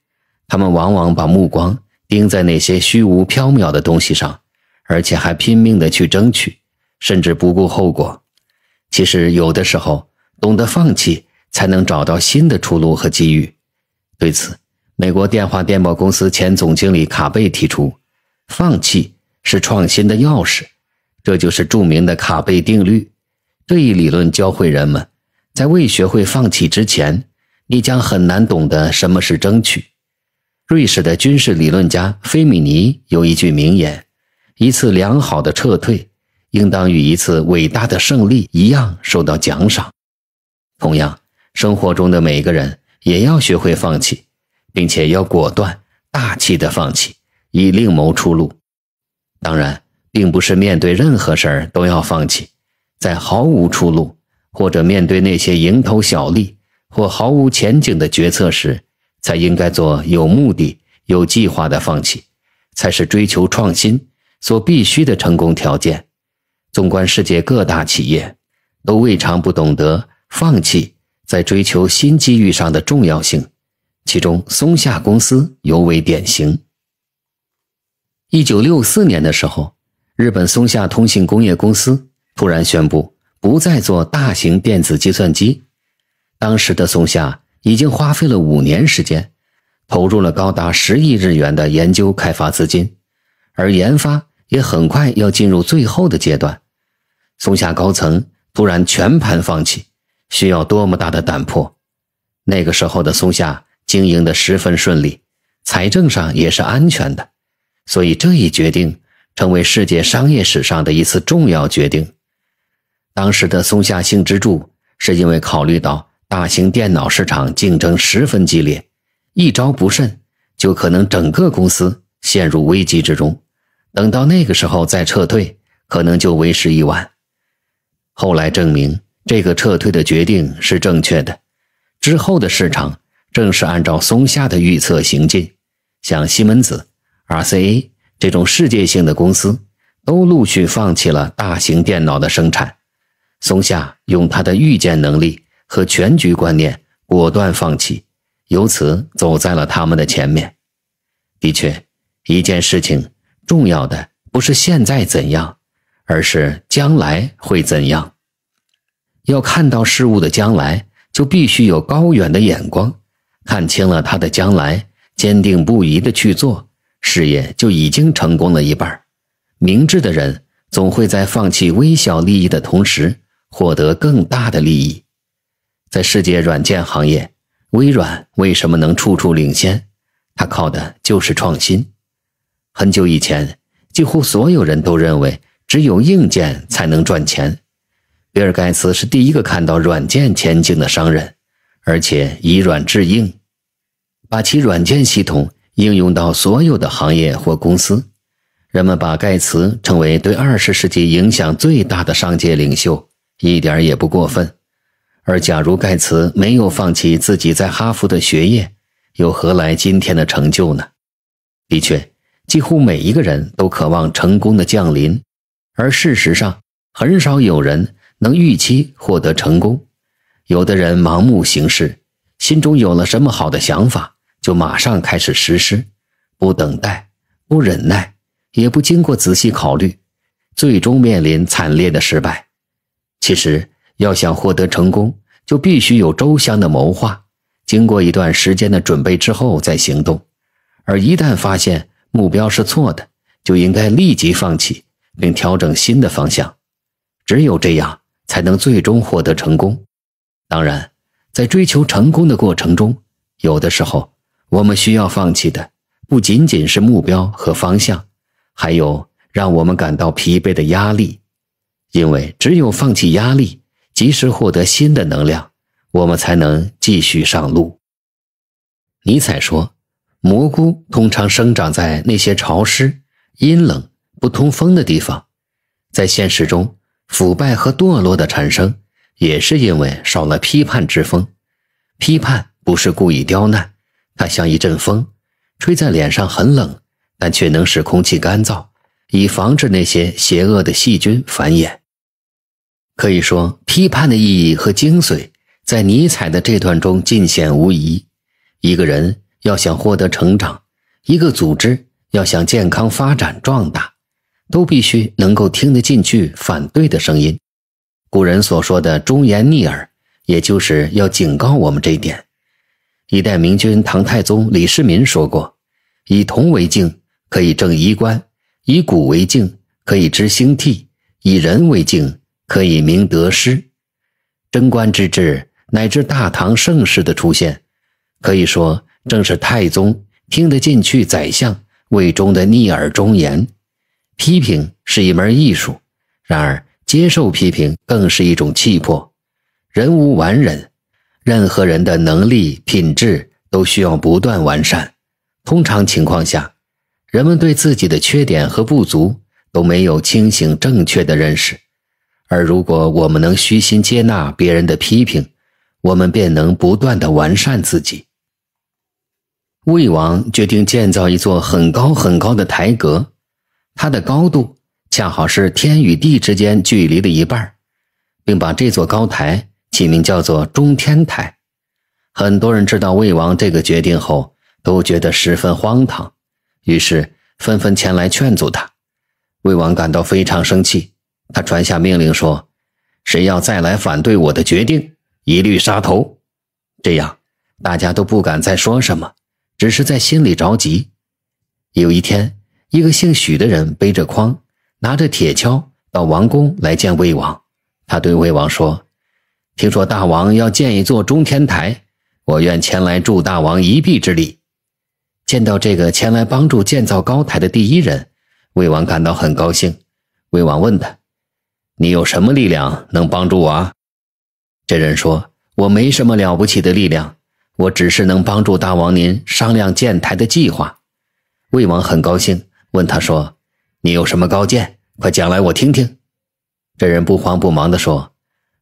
他们往往把目光盯在那些虚无缥缈的东西上，而且还拼命的去争取，甚至不顾后果。其实，有的时候懂得放弃。才能找到新的出路和机遇。对此，美国电话电报公司前总经理卡贝提出：“放弃是创新的钥匙。”这就是著名的卡贝定律。这一理论教会人们，在未学会放弃之前，你将很难懂得什么是争取。瑞士的军事理论家菲米尼有一句名言：“一次良好的撤退，应当与一次伟大的胜利一样受到奖赏。”同样。生活中的每个人也要学会放弃，并且要果断、大气的放弃，以另谋出路。当然，并不是面对任何事儿都要放弃，在毫无出路或者面对那些蝇头小利或毫无前景的决策时，才应该做有目的、有计划的放弃，才是追求创新所必须的成功条件。纵观世界各大企业，都未尝不懂得放弃。在追求新机遇上的重要性，其中松下公司尤为典型。一九六四年的时候，日本松下通信工业公司突然宣布不再做大型电子计算机。当时的松下已经花费了五年时间，投入了高达十亿日元的研究开发资金，而研发也很快要进入最后的阶段。松下高层突然全盘放弃。需要多么大的胆魄！那个时候的松下经营的十分顺利，财政上也是安全的，所以这一决定成为世界商业史上的一次重要决定。当时的松下幸之助是因为考虑到大型电脑市场竞争十分激烈，一招不慎就可能整个公司陷入危机之中，等到那个时候再撤退，可能就为时已晚。后来证明。这个撤退的决定是正确的，之后的市场正是按照松下的预测行进，像西门子、RCA 这种世界性的公司都陆续放弃了大型电脑的生产，松下用他的预见能力和全局观念果断放弃，由此走在了他们的前面。的确，一件事情重要的不是现在怎样，而是将来会怎样。要看到事物的将来，就必须有高远的眼光，看清了他的将来，坚定不移的去做，事业就已经成功了一半。明智的人总会在放弃微小利益的同时，获得更大的利益。在世界软件行业，微软为什么能处处领先？它靠的就是创新。很久以前，几乎所有人都认为只有硬件才能赚钱。比尔·盖茨是第一个看到软件前景的商人，而且以软制硬，把其软件系统应用到所有的行业或公司。人们把盖茨称为对二十世纪影响最大的商界领袖，一点也不过分。而假如盖茨没有放弃自己在哈佛的学业，又何来今天的成就呢？的确，几乎每一个人都渴望成功的降临，而事实上，很少有人。能预期获得成功，有的人盲目行事，心中有了什么好的想法，就马上开始实施，不等待，不忍耐，也不经过仔细考虑，最终面临惨烈的失败。其实，要想获得成功，就必须有周详的谋划，经过一段时间的准备之后再行动。而一旦发现目标是错的，就应该立即放弃，并调整新的方向。只有这样。才能最终获得成功。当然，在追求成功的过程中，有的时候我们需要放弃的不仅仅是目标和方向，还有让我们感到疲惫的压力。因为只有放弃压力，及时获得新的能量，我们才能继续上路。尼采说：“蘑菇通常生长在那些潮湿、阴冷、不通风的地方。”在现实中。腐败和堕落的产生，也是因为少了批判之风。批判不是故意刁难，它像一阵风，吹在脸上很冷，但却能使空气干燥，以防止那些邪恶的细菌繁衍。可以说，批判的意义和精髓，在尼采的这段中尽显无疑。一个人要想获得成长，一个组织要想健康发展壮大。都必须能够听得进去反对的声音。古人所说的“忠言逆耳”，也就是要警告我们这一点。一代明君唐太宗李世民说过：“以铜为镜，可以正衣冠；以古为镜，可以知兴替；以人为镜，可以明得失。”贞观之治乃至大唐盛世的出现，可以说正是太宗听得进去宰相魏征的逆耳忠言。批评是一门艺术，然而接受批评更是一种气魄。人无完人，任何人的能力、品质都需要不断完善。通常情况下，人们对自己的缺点和不足都没有清醒正确的认识。而如果我们能虚心接纳别人的批评，我们便能不断的完善自己。魏王决定建造一座很高很高的台阁。它的高度恰好是天与地之间距离的一半，并把这座高台起名叫做中天台。很多人知道魏王这个决定后，都觉得十分荒唐，于是纷纷前来劝阻他。魏王感到非常生气，他传下命令说：“谁要再来反对我的决定，一律杀头。”这样，大家都不敢再说什么，只是在心里着急。有一天。一个姓许的人背着筐，拿着铁锹到王宫来见魏王。他对魏王说：“听说大王要建一座中天台，我愿前来助大王一臂之力。”见到这个前来帮助建造高台的第一人，魏王感到很高兴。魏王问他：“你有什么力量能帮助我？”啊？这人说：“我没什么了不起的力量，我只是能帮助大王您商量建台的计划。”魏王很高兴。问他说：“你有什么高见？快讲来我听听。”这人不慌不忙地说：“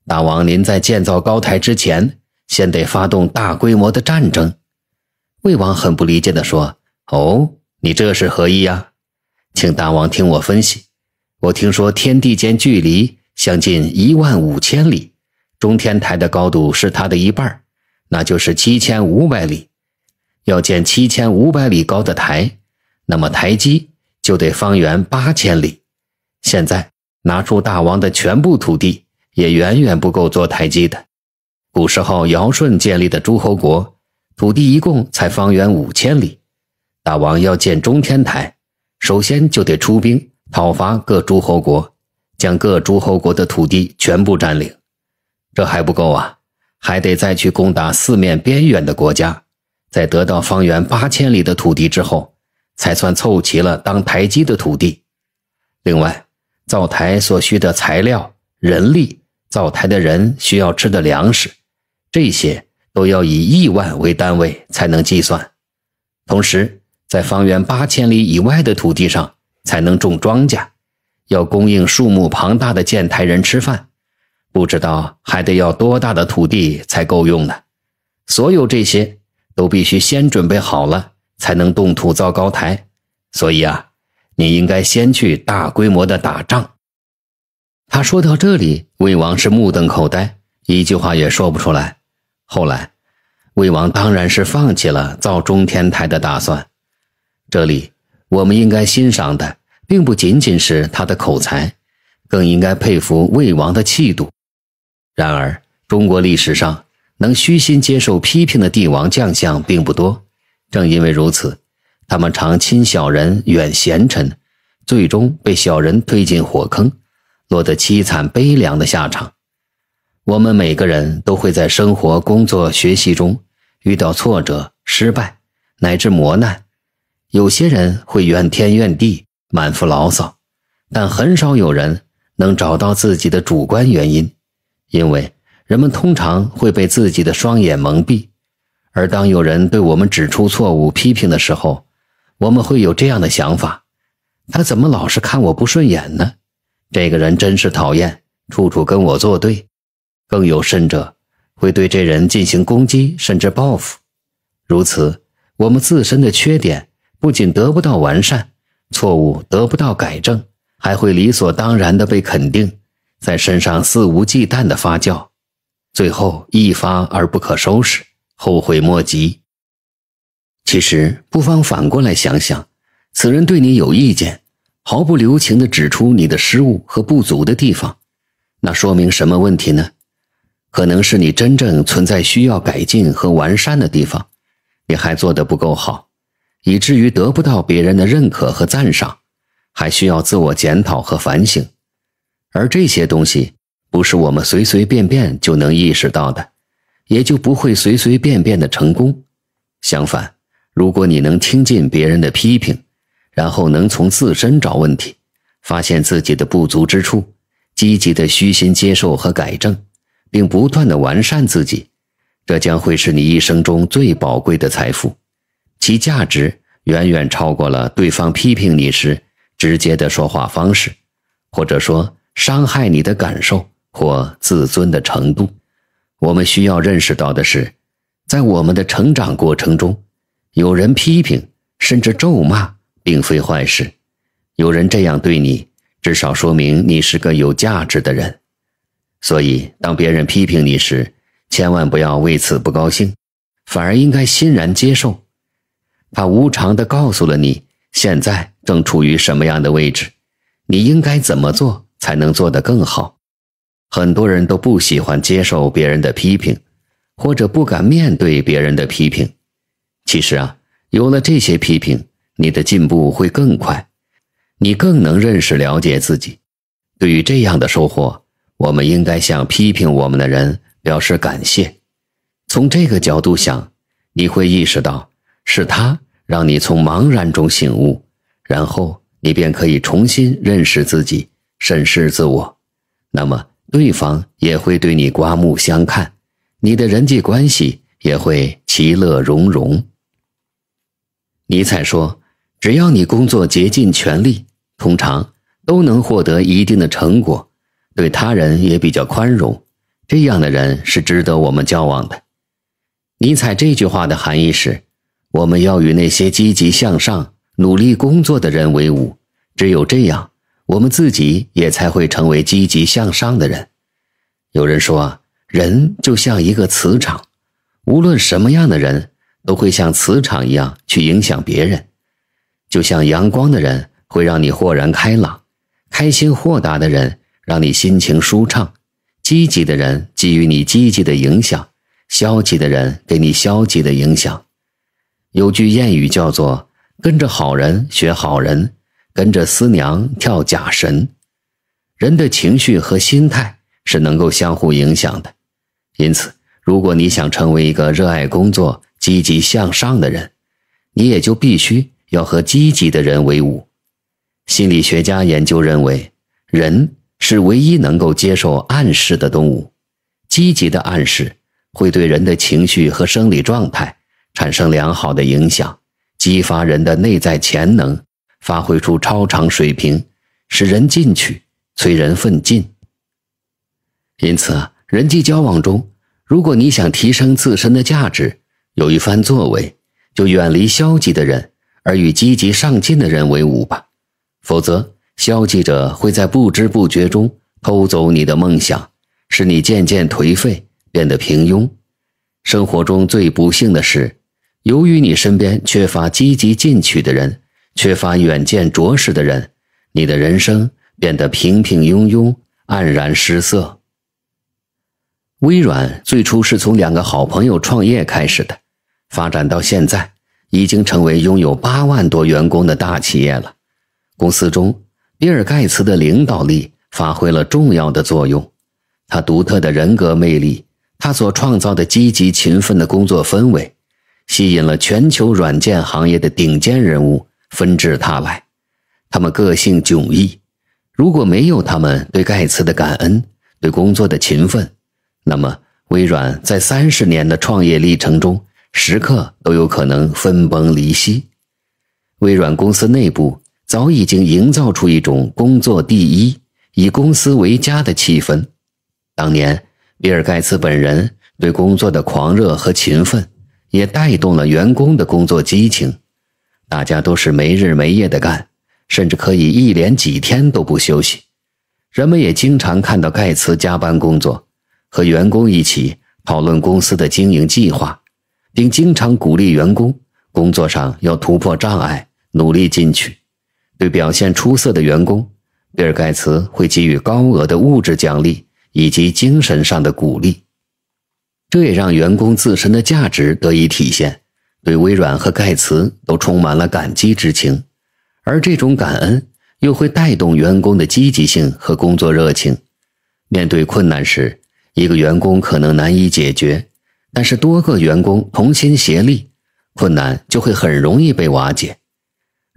大王，您在建造高台之前，先得发动大规模的战争。”魏王很不理解地说：“哦，你这是何意呀？”请大王听我分析。我听说天地间距离相近一万五千里，中天台的高度是它的一半，那就是七千五百里。要建七千五百里高的台，那么台基。就得方圆八千里，现在拿出大王的全部土地，也远远不够做台基的。古时候尧舜建立的诸侯国，土地一共才方圆五千里。大王要建中天台，首先就得出兵讨伐各诸侯国，将各诸侯国的土地全部占领。这还不够啊，还得再去攻打四面边远的国家，在得到方圆八千里的土地之后。才算凑齐了当台基的土地，另外，灶台所需的材料、人力，灶台的人需要吃的粮食，这些都要以亿万为单位才能计算。同时，在方圆八千里以外的土地上才能种庄稼，要供应数目庞大的建台人吃饭，不知道还得要多大的土地才够用呢？所有这些都必须先准备好了。才能动土造高台，所以啊，你应该先去大规模的打仗。他说到这里，魏王是目瞪口呆，一句话也说不出来。后来，魏王当然是放弃了造中天台的打算。这里，我们应该欣赏的并不仅仅是他的口才，更应该佩服魏王的气度。然而，中国历史上能虚心接受批评的帝王将相并不多。正因为如此，他们常亲小人，远贤臣，最终被小人推进火坑，落得凄惨悲凉的下场。我们每个人都会在生活、工作、学习中遇到挫折、失败乃至磨难，有些人会怨天怨地，满腹牢骚，但很少有人能找到自己的主观原因，因为人们通常会被自己的双眼蒙蔽。而当有人对我们指出错误、批评的时候，我们会有这样的想法：他怎么老是看我不顺眼呢？这个人真是讨厌，处处跟我作对。更有甚者，会对这人进行攻击，甚至报复。如此，我们自身的缺点不仅得不到完善，错误得不到改正，还会理所当然的被肯定，在身上肆无忌惮的发酵，最后一发而不可收拾。后悔莫及。其实，不妨反过来想想，此人对你有意见，毫不留情地指出你的失误和不足的地方，那说明什么问题呢？可能是你真正存在需要改进和完善的地方，你还做得不够好，以至于得不到别人的认可和赞赏，还需要自我检讨和反省。而这些东西，不是我们随随便便就能意识到的。也就不会随随便便的成功。相反，如果你能听进别人的批评，然后能从自身找问题，发现自己的不足之处，积极的虚心接受和改正，并不断的完善自己，这将会是你一生中最宝贵的财富，其价值远远超过了对方批评你时直接的说话方式，或者说伤害你的感受或自尊的程度。我们需要认识到的是，在我们的成长过程中，有人批评甚至咒骂，并非坏事。有人这样对你，至少说明你是个有价值的人。所以，当别人批评你时，千万不要为此不高兴，反而应该欣然接受。他无偿的告诉了你现在正处于什么样的位置，你应该怎么做才能做得更好。很多人都不喜欢接受别人的批评，或者不敢面对别人的批评。其实啊，有了这些批评，你的进步会更快，你更能认识了解自己。对于这样的收获，我们应该向批评我们的人表示感谢。从这个角度想，你会意识到是他让你从茫然中醒悟，然后你便可以重新认识自己，审视自我。那么。对方也会对你刮目相看，你的人际关系也会其乐融融。尼采说：“只要你工作竭尽全力，通常都能获得一定的成果，对他人也比较宽容，这样的人是值得我们交往的。”尼采这句话的含义是：我们要与那些积极向上、努力工作的人为伍，只有这样。我们自己也才会成为积极向上的人。有人说，人就像一个磁场，无论什么样的人都会像磁场一样去影响别人。就像阳光的人会让你豁然开朗，开心豁达的人让你心情舒畅，积极的人给予你积极的影响，消极的人给你消极的影响。有句谚语叫做“跟着好人学好人”。跟着思娘跳假神，人的情绪和心态是能够相互影响的。因此，如果你想成为一个热爱工作、积极向上的人，你也就必须要和积极的人为伍。心理学家研究认为，人是唯一能够接受暗示的动物。积极的暗示会对人的情绪和生理状态产生良好的影响，激发人的内在潜能。发挥出超常水平，使人进取，催人奋进。因此，人际交往中，如果你想提升自身的价值，有一番作为，就远离消极的人，而与积极上进的人为伍吧。否则，消极者会在不知不觉中偷走你的梦想，使你渐渐颓废，变得平庸。生活中最不幸的是，由于你身边缺乏积极进取的人。缺乏远见卓识的人，你的人生变得平平庸庸、黯然失色。微软最初是从两个好朋友创业开始的，发展到现在，已经成为拥有八万多员工的大企业了。公司中，比尔·盖茨的领导力发挥了重要的作用，他独特的人格魅力，他所创造的积极勤奋的工作氛围，吸引了全球软件行业的顶尖人物。纷至沓来，他们个性迥异。如果没有他们对盖茨的感恩、对工作的勤奋，那么微软在三十年的创业历程中，时刻都有可能分崩离析。微软公司内部早已经营造出一种“工作第一、以公司为家”的气氛。当年，比尔·盖茨本人对工作的狂热和勤奋，也带动了员工的工作激情。大家都是没日没夜的干，甚至可以一连几天都不休息。人们也经常看到盖茨加班工作，和员工一起讨论公司的经营计划，并经常鼓励员工工作上要突破障碍，努力进取。对表现出色的员工，比尔·盖茨会给予高额的物质奖励以及精神上的鼓励，这也让员工自身的价值得以体现。对微软和盖茨都充满了感激之情，而这种感恩又会带动员工的积极性和工作热情。面对困难时，一个员工可能难以解决，但是多个员工同心协力，困难就会很容易被瓦解。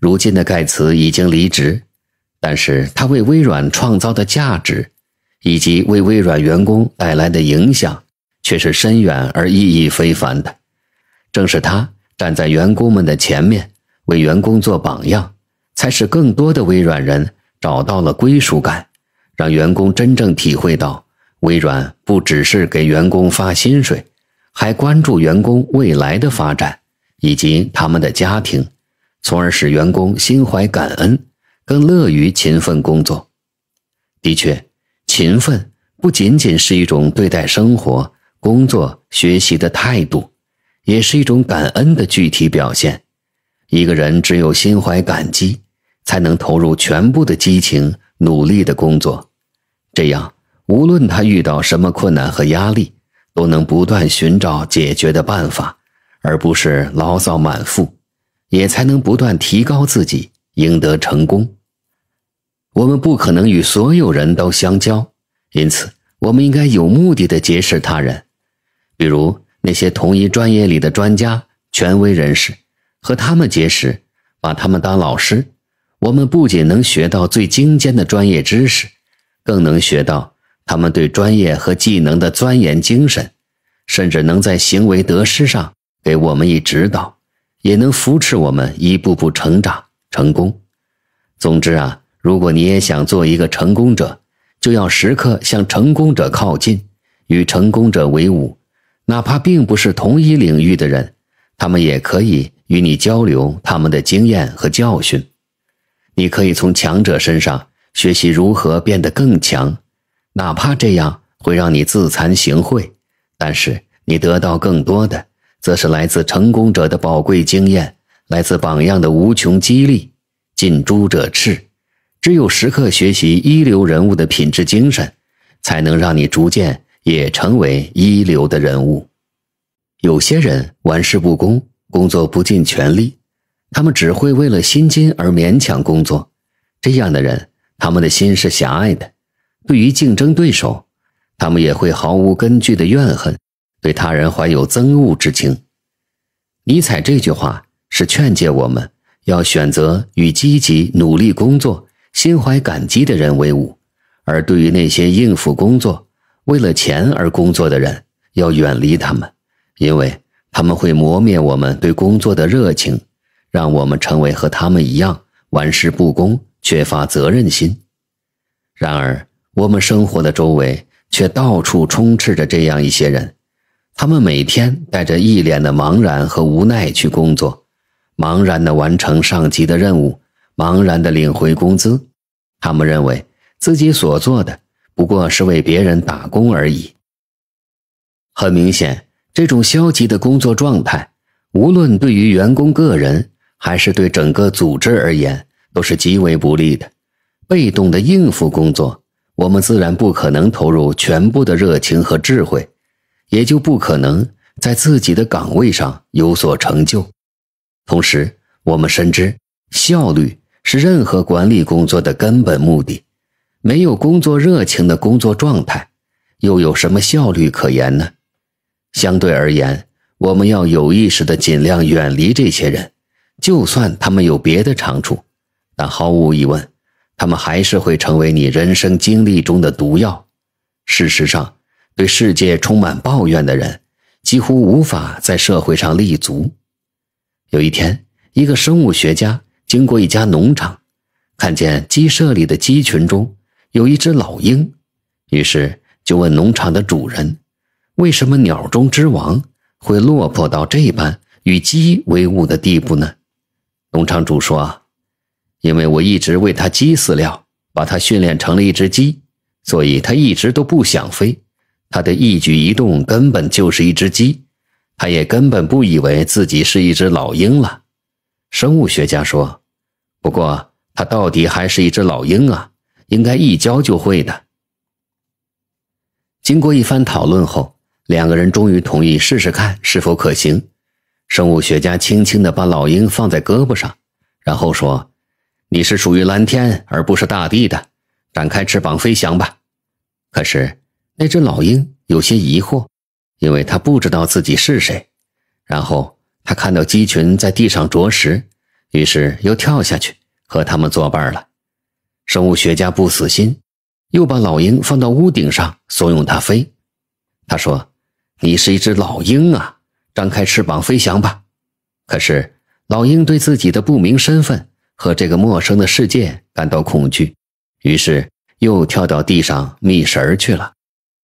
如今的盖茨已经离职，但是他为微软创造的价值，以及为微软员工带来的影响，却是深远而意义非凡的。正是他。站在员工们的前面，为员工做榜样，才使更多的微软人找到了归属感，让员工真正体会到微软不只是给员工发薪水，还关注员工未来的发展以及他们的家庭，从而使员工心怀感恩，更乐于勤奋工作。的确，勤奋不仅仅是一种对待生活、工作、学习的态度。也是一种感恩的具体表现。一个人只有心怀感激，才能投入全部的激情，努力的工作。这样，无论他遇到什么困难和压力，都能不断寻找解决的办法，而不是牢骚满腹，也才能不断提高自己，赢得成功。我们不可能与所有人都相交，因此，我们应该有目的的结识他人，比如。那些同一专业里的专家、权威人士，和他们结识，把他们当老师，我们不仅能学到最精尖的专业知识，更能学到他们对专业和技能的钻研精神，甚至能在行为得失上给我们以指导，也能扶持我们一步步成长成功。总之啊，如果你也想做一个成功者，就要时刻向成功者靠近，与成功者为伍。哪怕并不是同一领域的人，他们也可以与你交流他们的经验和教训。你可以从强者身上学习如何变得更强，哪怕这样会让你自惭形秽，但是你得到更多的，则是来自成功者的宝贵经验，来自榜样的无穷激励。近朱者赤，只有时刻学习一流人物的品质精神，才能让你逐渐。也成为一流的人物。有些人玩世不恭，工作不尽全力，他们只会为了薪金而勉强工作。这样的人，他们的心是狭隘的。对于竞争对手，他们也会毫无根据的怨恨，对他人怀有憎恶之情。尼采这句话是劝诫我们，要选择与积极努力工作、心怀感激的人为伍，而对于那些应付工作，为了钱而工作的人要远离他们，因为他们会磨灭我们对工作的热情，让我们成为和他们一样玩世不恭、缺乏责任心。然而，我们生活的周围却到处充斥着这样一些人，他们每天带着一脸的茫然和无奈去工作，茫然地完成上级的任务，茫然地领回工资。他们认为自己所做的。不过是为别人打工而已。很明显，这种消极的工作状态，无论对于员工个人，还是对整个组织而言，都是极为不利的。被动的应付工作，我们自然不可能投入全部的热情和智慧，也就不可能在自己的岗位上有所成就。同时，我们深知效率是任何管理工作的根本目的。没有工作热情的工作状态，又有什么效率可言呢？相对而言，我们要有意识的尽量远离这些人。就算他们有别的长处，但毫无疑问，他们还是会成为你人生经历中的毒药。事实上，对世界充满抱怨的人，几乎无法在社会上立足。有一天，一个生物学家经过一家农场，看见鸡舍里的鸡群中。有一只老鹰，于是就问农场的主人：“为什么鸟中之王会落魄到这般与鸡为伍的地步呢？”农场主说：“因为我一直喂它鸡饲料，把它训练成了一只鸡，所以它一直都不想飞。它的一举一动根本就是一只鸡，它也根本不以为自己是一只老鹰了。”生物学家说：“不过，它到底还是一只老鹰啊。”应该一教就会的。经过一番讨论后，两个人终于同意试试看是否可行。生物学家轻轻的把老鹰放在胳膊上，然后说：“你是属于蓝天而不是大地的，展开翅膀飞翔吧。”可是那只老鹰有些疑惑，因为他不知道自己是谁。然后他看到鸡群在地上啄食，于是又跳下去和他们作伴了。生物学家不死心，又把老鹰放到屋顶上，怂恿它飞。他说：“你是一只老鹰啊，张开翅膀飞翔吧。”可是，老鹰对自己的不明身份和这个陌生的世界感到恐惧，于是又跳到地上觅食去了。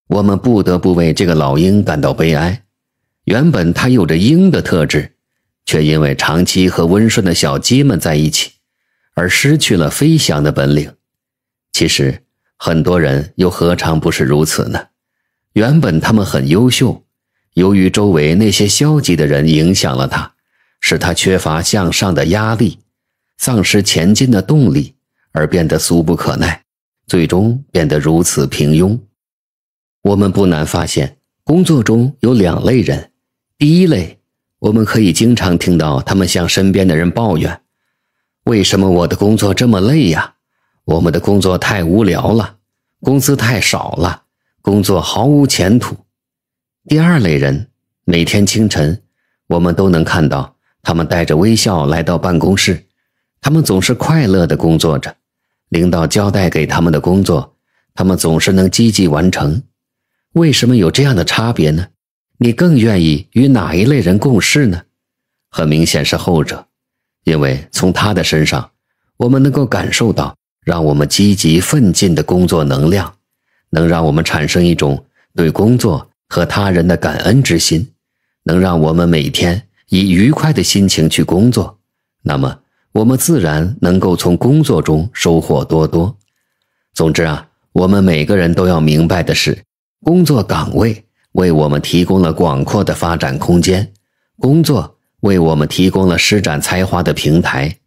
我们不得不为这个老鹰感到悲哀。原本它有着鹰的特质，却因为长期和温顺的小鸡们在一起。而失去了飞翔的本领。其实，很多人又何尝不是如此呢？原本他们很优秀，由于周围那些消极的人影响了他，使他缺乏向上的压力，丧失前进的动力，而变得俗不可耐，最终变得如此平庸。我们不难发现，工作中有两类人：第一类，我们可以经常听到他们向身边的人抱怨。为什么我的工作这么累呀？我们的工作太无聊了，工资太少了，工作毫无前途。第二类人，每天清晨，我们都能看到他们带着微笑来到办公室，他们总是快乐的工作着。领导交代给他们的工作，他们总是能积极完成。为什么有这样的差别呢？你更愿意与哪一类人共事呢？很明显是后者。因为从他的身上，我们能够感受到让我们积极奋进的工作能量，能让我们产生一种对工作和他人的感恩之心，能让我们每天以愉快的心情去工作。那么，我们自然能够从工作中收获多多。总之啊，我们每个人都要明白的是，工作岗位为我们提供了广阔的发展空间，工作。为我们提供了施展才华的平台。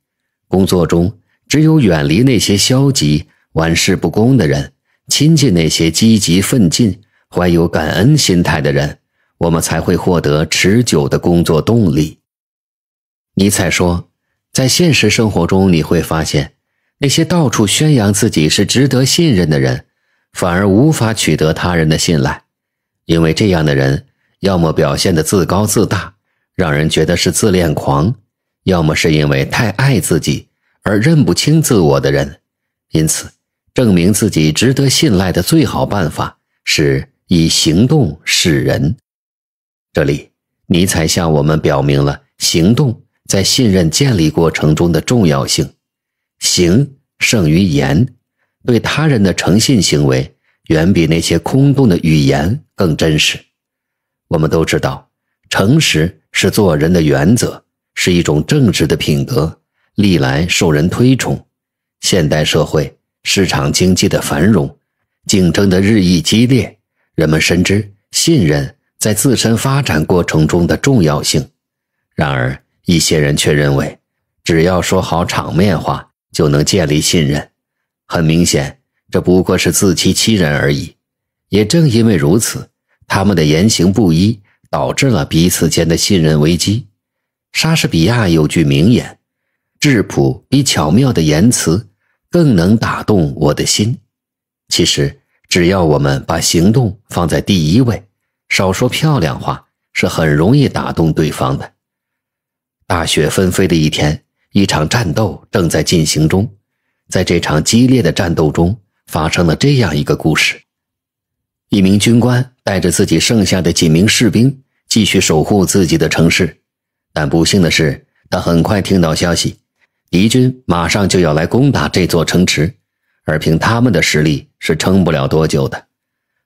工作中，只有远离那些消极、玩世不恭的人，亲近那些积极奋进、怀有感恩心态的人，我们才会获得持久的工作动力。尼采说，在现实生活中，你会发现，那些到处宣扬自己是值得信任的人，反而无法取得他人的信赖，因为这样的人要么表现得自高自大。让人觉得是自恋狂，要么是因为太爱自己而认不清自我的人，因此证明自己值得信赖的最好办法是以行动示人。这里，尼采向我们表明了行动在信任建立过程中的重要性：行胜于言，对他人的诚信行为远比那些空洞的语言更真实。我们都知道，诚实。是做人的原则，是一种正直的品格，历来受人推崇。现代社会市场经济的繁荣，竞争的日益激烈，人们深知信任在自身发展过程中的重要性。然而，一些人却认为，只要说好场面话就能建立信任。很明显，这不过是自欺欺人而已。也正因为如此，他们的言行不一。导致了彼此间的信任危机。莎士比亚有句名言：“质朴比巧妙的言辞更能打动我的心。”其实，只要我们把行动放在第一位，少说漂亮话，是很容易打动对方的。大雪纷飞的一天，一场战斗正在进行中。在这场激烈的战斗中，发生了这样一个故事：一名军官带着自己剩下的几名士兵。继续守护自己的城市，但不幸的是，他很快听到消息，敌军马上就要来攻打这座城池，而凭他们的实力是撑不了多久的。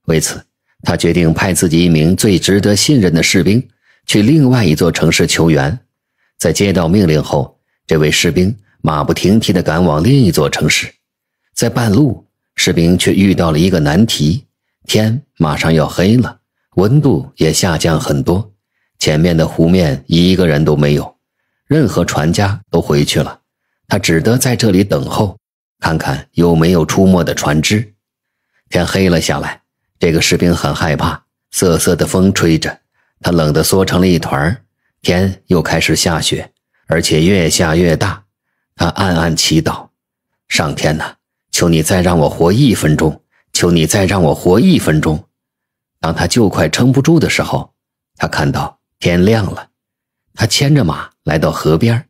为此，他决定派自己一名最值得信任的士兵去另外一座城市求援。在接到命令后，这位士兵马不停蹄地赶往另一座城市，在半路，士兵却遇到了一个难题：天马上要黑了。温度也下降很多，前面的湖面一个人都没有，任何船家都回去了，他只得在这里等候，看看有没有出没的船只。天黑了下来，这个士兵很害怕，瑟瑟的风吹着，他冷得缩成了一团。天又开始下雪，而且越下越大，他暗暗祈祷：上天呐，求你再让我活一分钟，求你再让我活一分钟。当他就快撑不住的时候，他看到天亮了。他牵着马来到河边，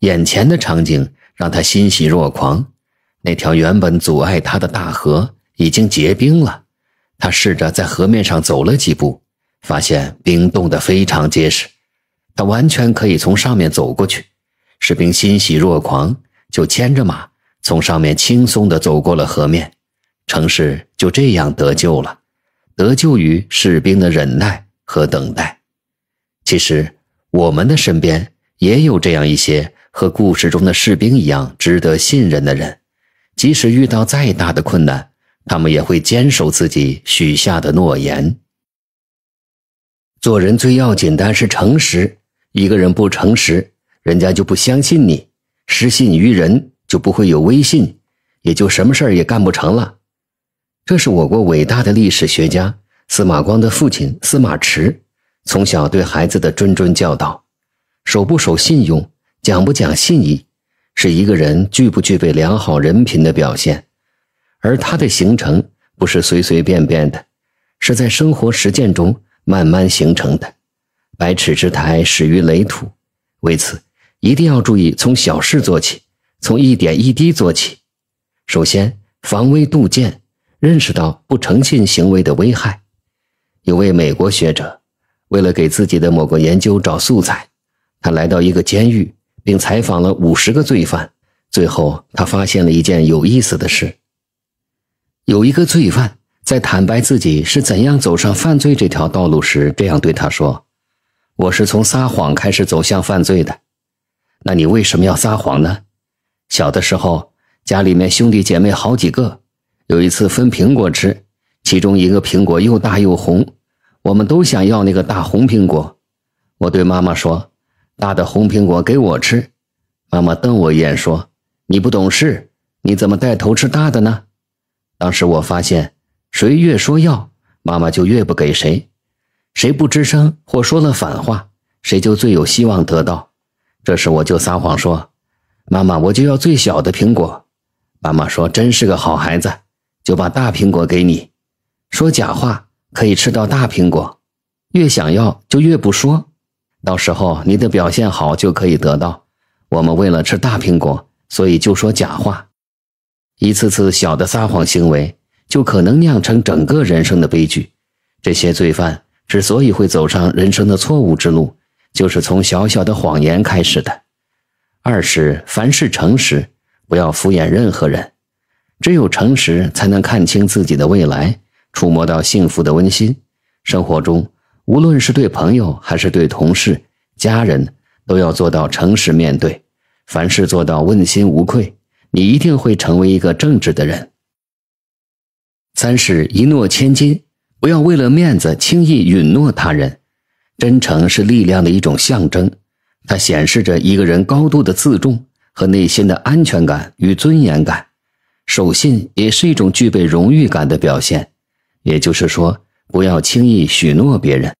眼前的场景让他欣喜若狂。那条原本阻碍他的大河已经结冰了。他试着在河面上走了几步，发现冰冻得非常结实，他完全可以从上面走过去。士兵欣喜若狂，就牵着马从上面轻松地走过了河面，城市就这样得救了。得救于士兵的忍耐和等待。其实，我们的身边也有这样一些和故事中的士兵一样值得信任的人。即使遇到再大的困难，他们也会坚守自己许下的诺言。做人最要紧的是诚实。一个人不诚实，人家就不相信你；失信于人，就不会有威信，也就什么事儿也干不成了。这是我国伟大的历史学家司马光的父亲司马池从小对孩子的谆谆教导：守不守信用，讲不讲信义，是一个人具不具备良好人品的表现。而他的形成不是随随便便的，是在生活实践中慢慢形成的。百尺之台，始于垒土，为此一定要注意从小事做起，从一点一滴做起。首先防微杜渐。认识到不诚信行为的危害。有位美国学者，为了给自己的某个研究找素材，他来到一个监狱，并采访了五十个罪犯。最后，他发现了一件有意思的事。有一个罪犯在坦白自己是怎样走上犯罪这条道路时，这样对他说：“我是从撒谎开始走向犯罪的。那你为什么要撒谎呢？小的时候，家里面兄弟姐妹好几个。”有一次分苹果吃，其中一个苹果又大又红，我们都想要那个大红苹果。我对妈妈说：“大的红苹果给我吃。”妈妈瞪我一眼说：“你不懂事，你怎么带头吃大的呢？”当时我发现，谁越说要，妈妈就越不给谁；谁不吱声或说了反话，谁就最有希望得到。这时我就撒谎说：“妈妈，我就要最小的苹果。”妈妈说：“真是个好孩子。”就把大苹果给你，说假话可以吃到大苹果，越想要就越不说，到时候你的表现好就可以得到。我们为了吃大苹果，所以就说假话，一次次小的撒谎行为就可能酿成整个人生的悲剧。这些罪犯之所以会走上人生的错误之路，就是从小小的谎言开始的。二是凡事诚实，不要敷衍任何人。只有诚实，才能看清自己的未来，触摸到幸福的温馨。生活中，无论是对朋友，还是对同事、家人，都要做到诚实面对，凡事做到问心无愧。你一定会成为一个正直的人。三是，一诺千金，不要为了面子轻易允诺他人。真诚是力量的一种象征，它显示着一个人高度的自重和内心的安全感与尊严感。守信也是一种具备荣誉感的表现，也就是说，不要轻易许诺别人，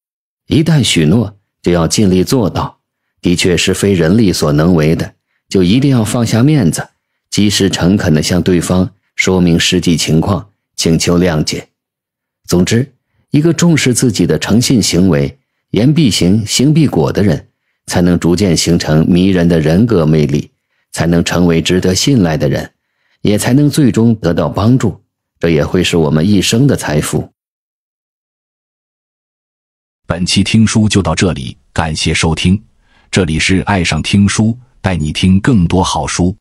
一旦许诺，就要尽力做到。的确是非人力所能为的，就一定要放下面子，及时诚恳地向对方说明实际情况，请求谅解。总之，一个重视自己的诚信行为，言必行，行必果的人，才能逐渐形成迷人的人格魅力，才能成为值得信赖的人。也才能最终得到帮助，这也会是我们一生的财富。本期听书就到这里，感谢收听，这里是爱上听书，带你听更多好书。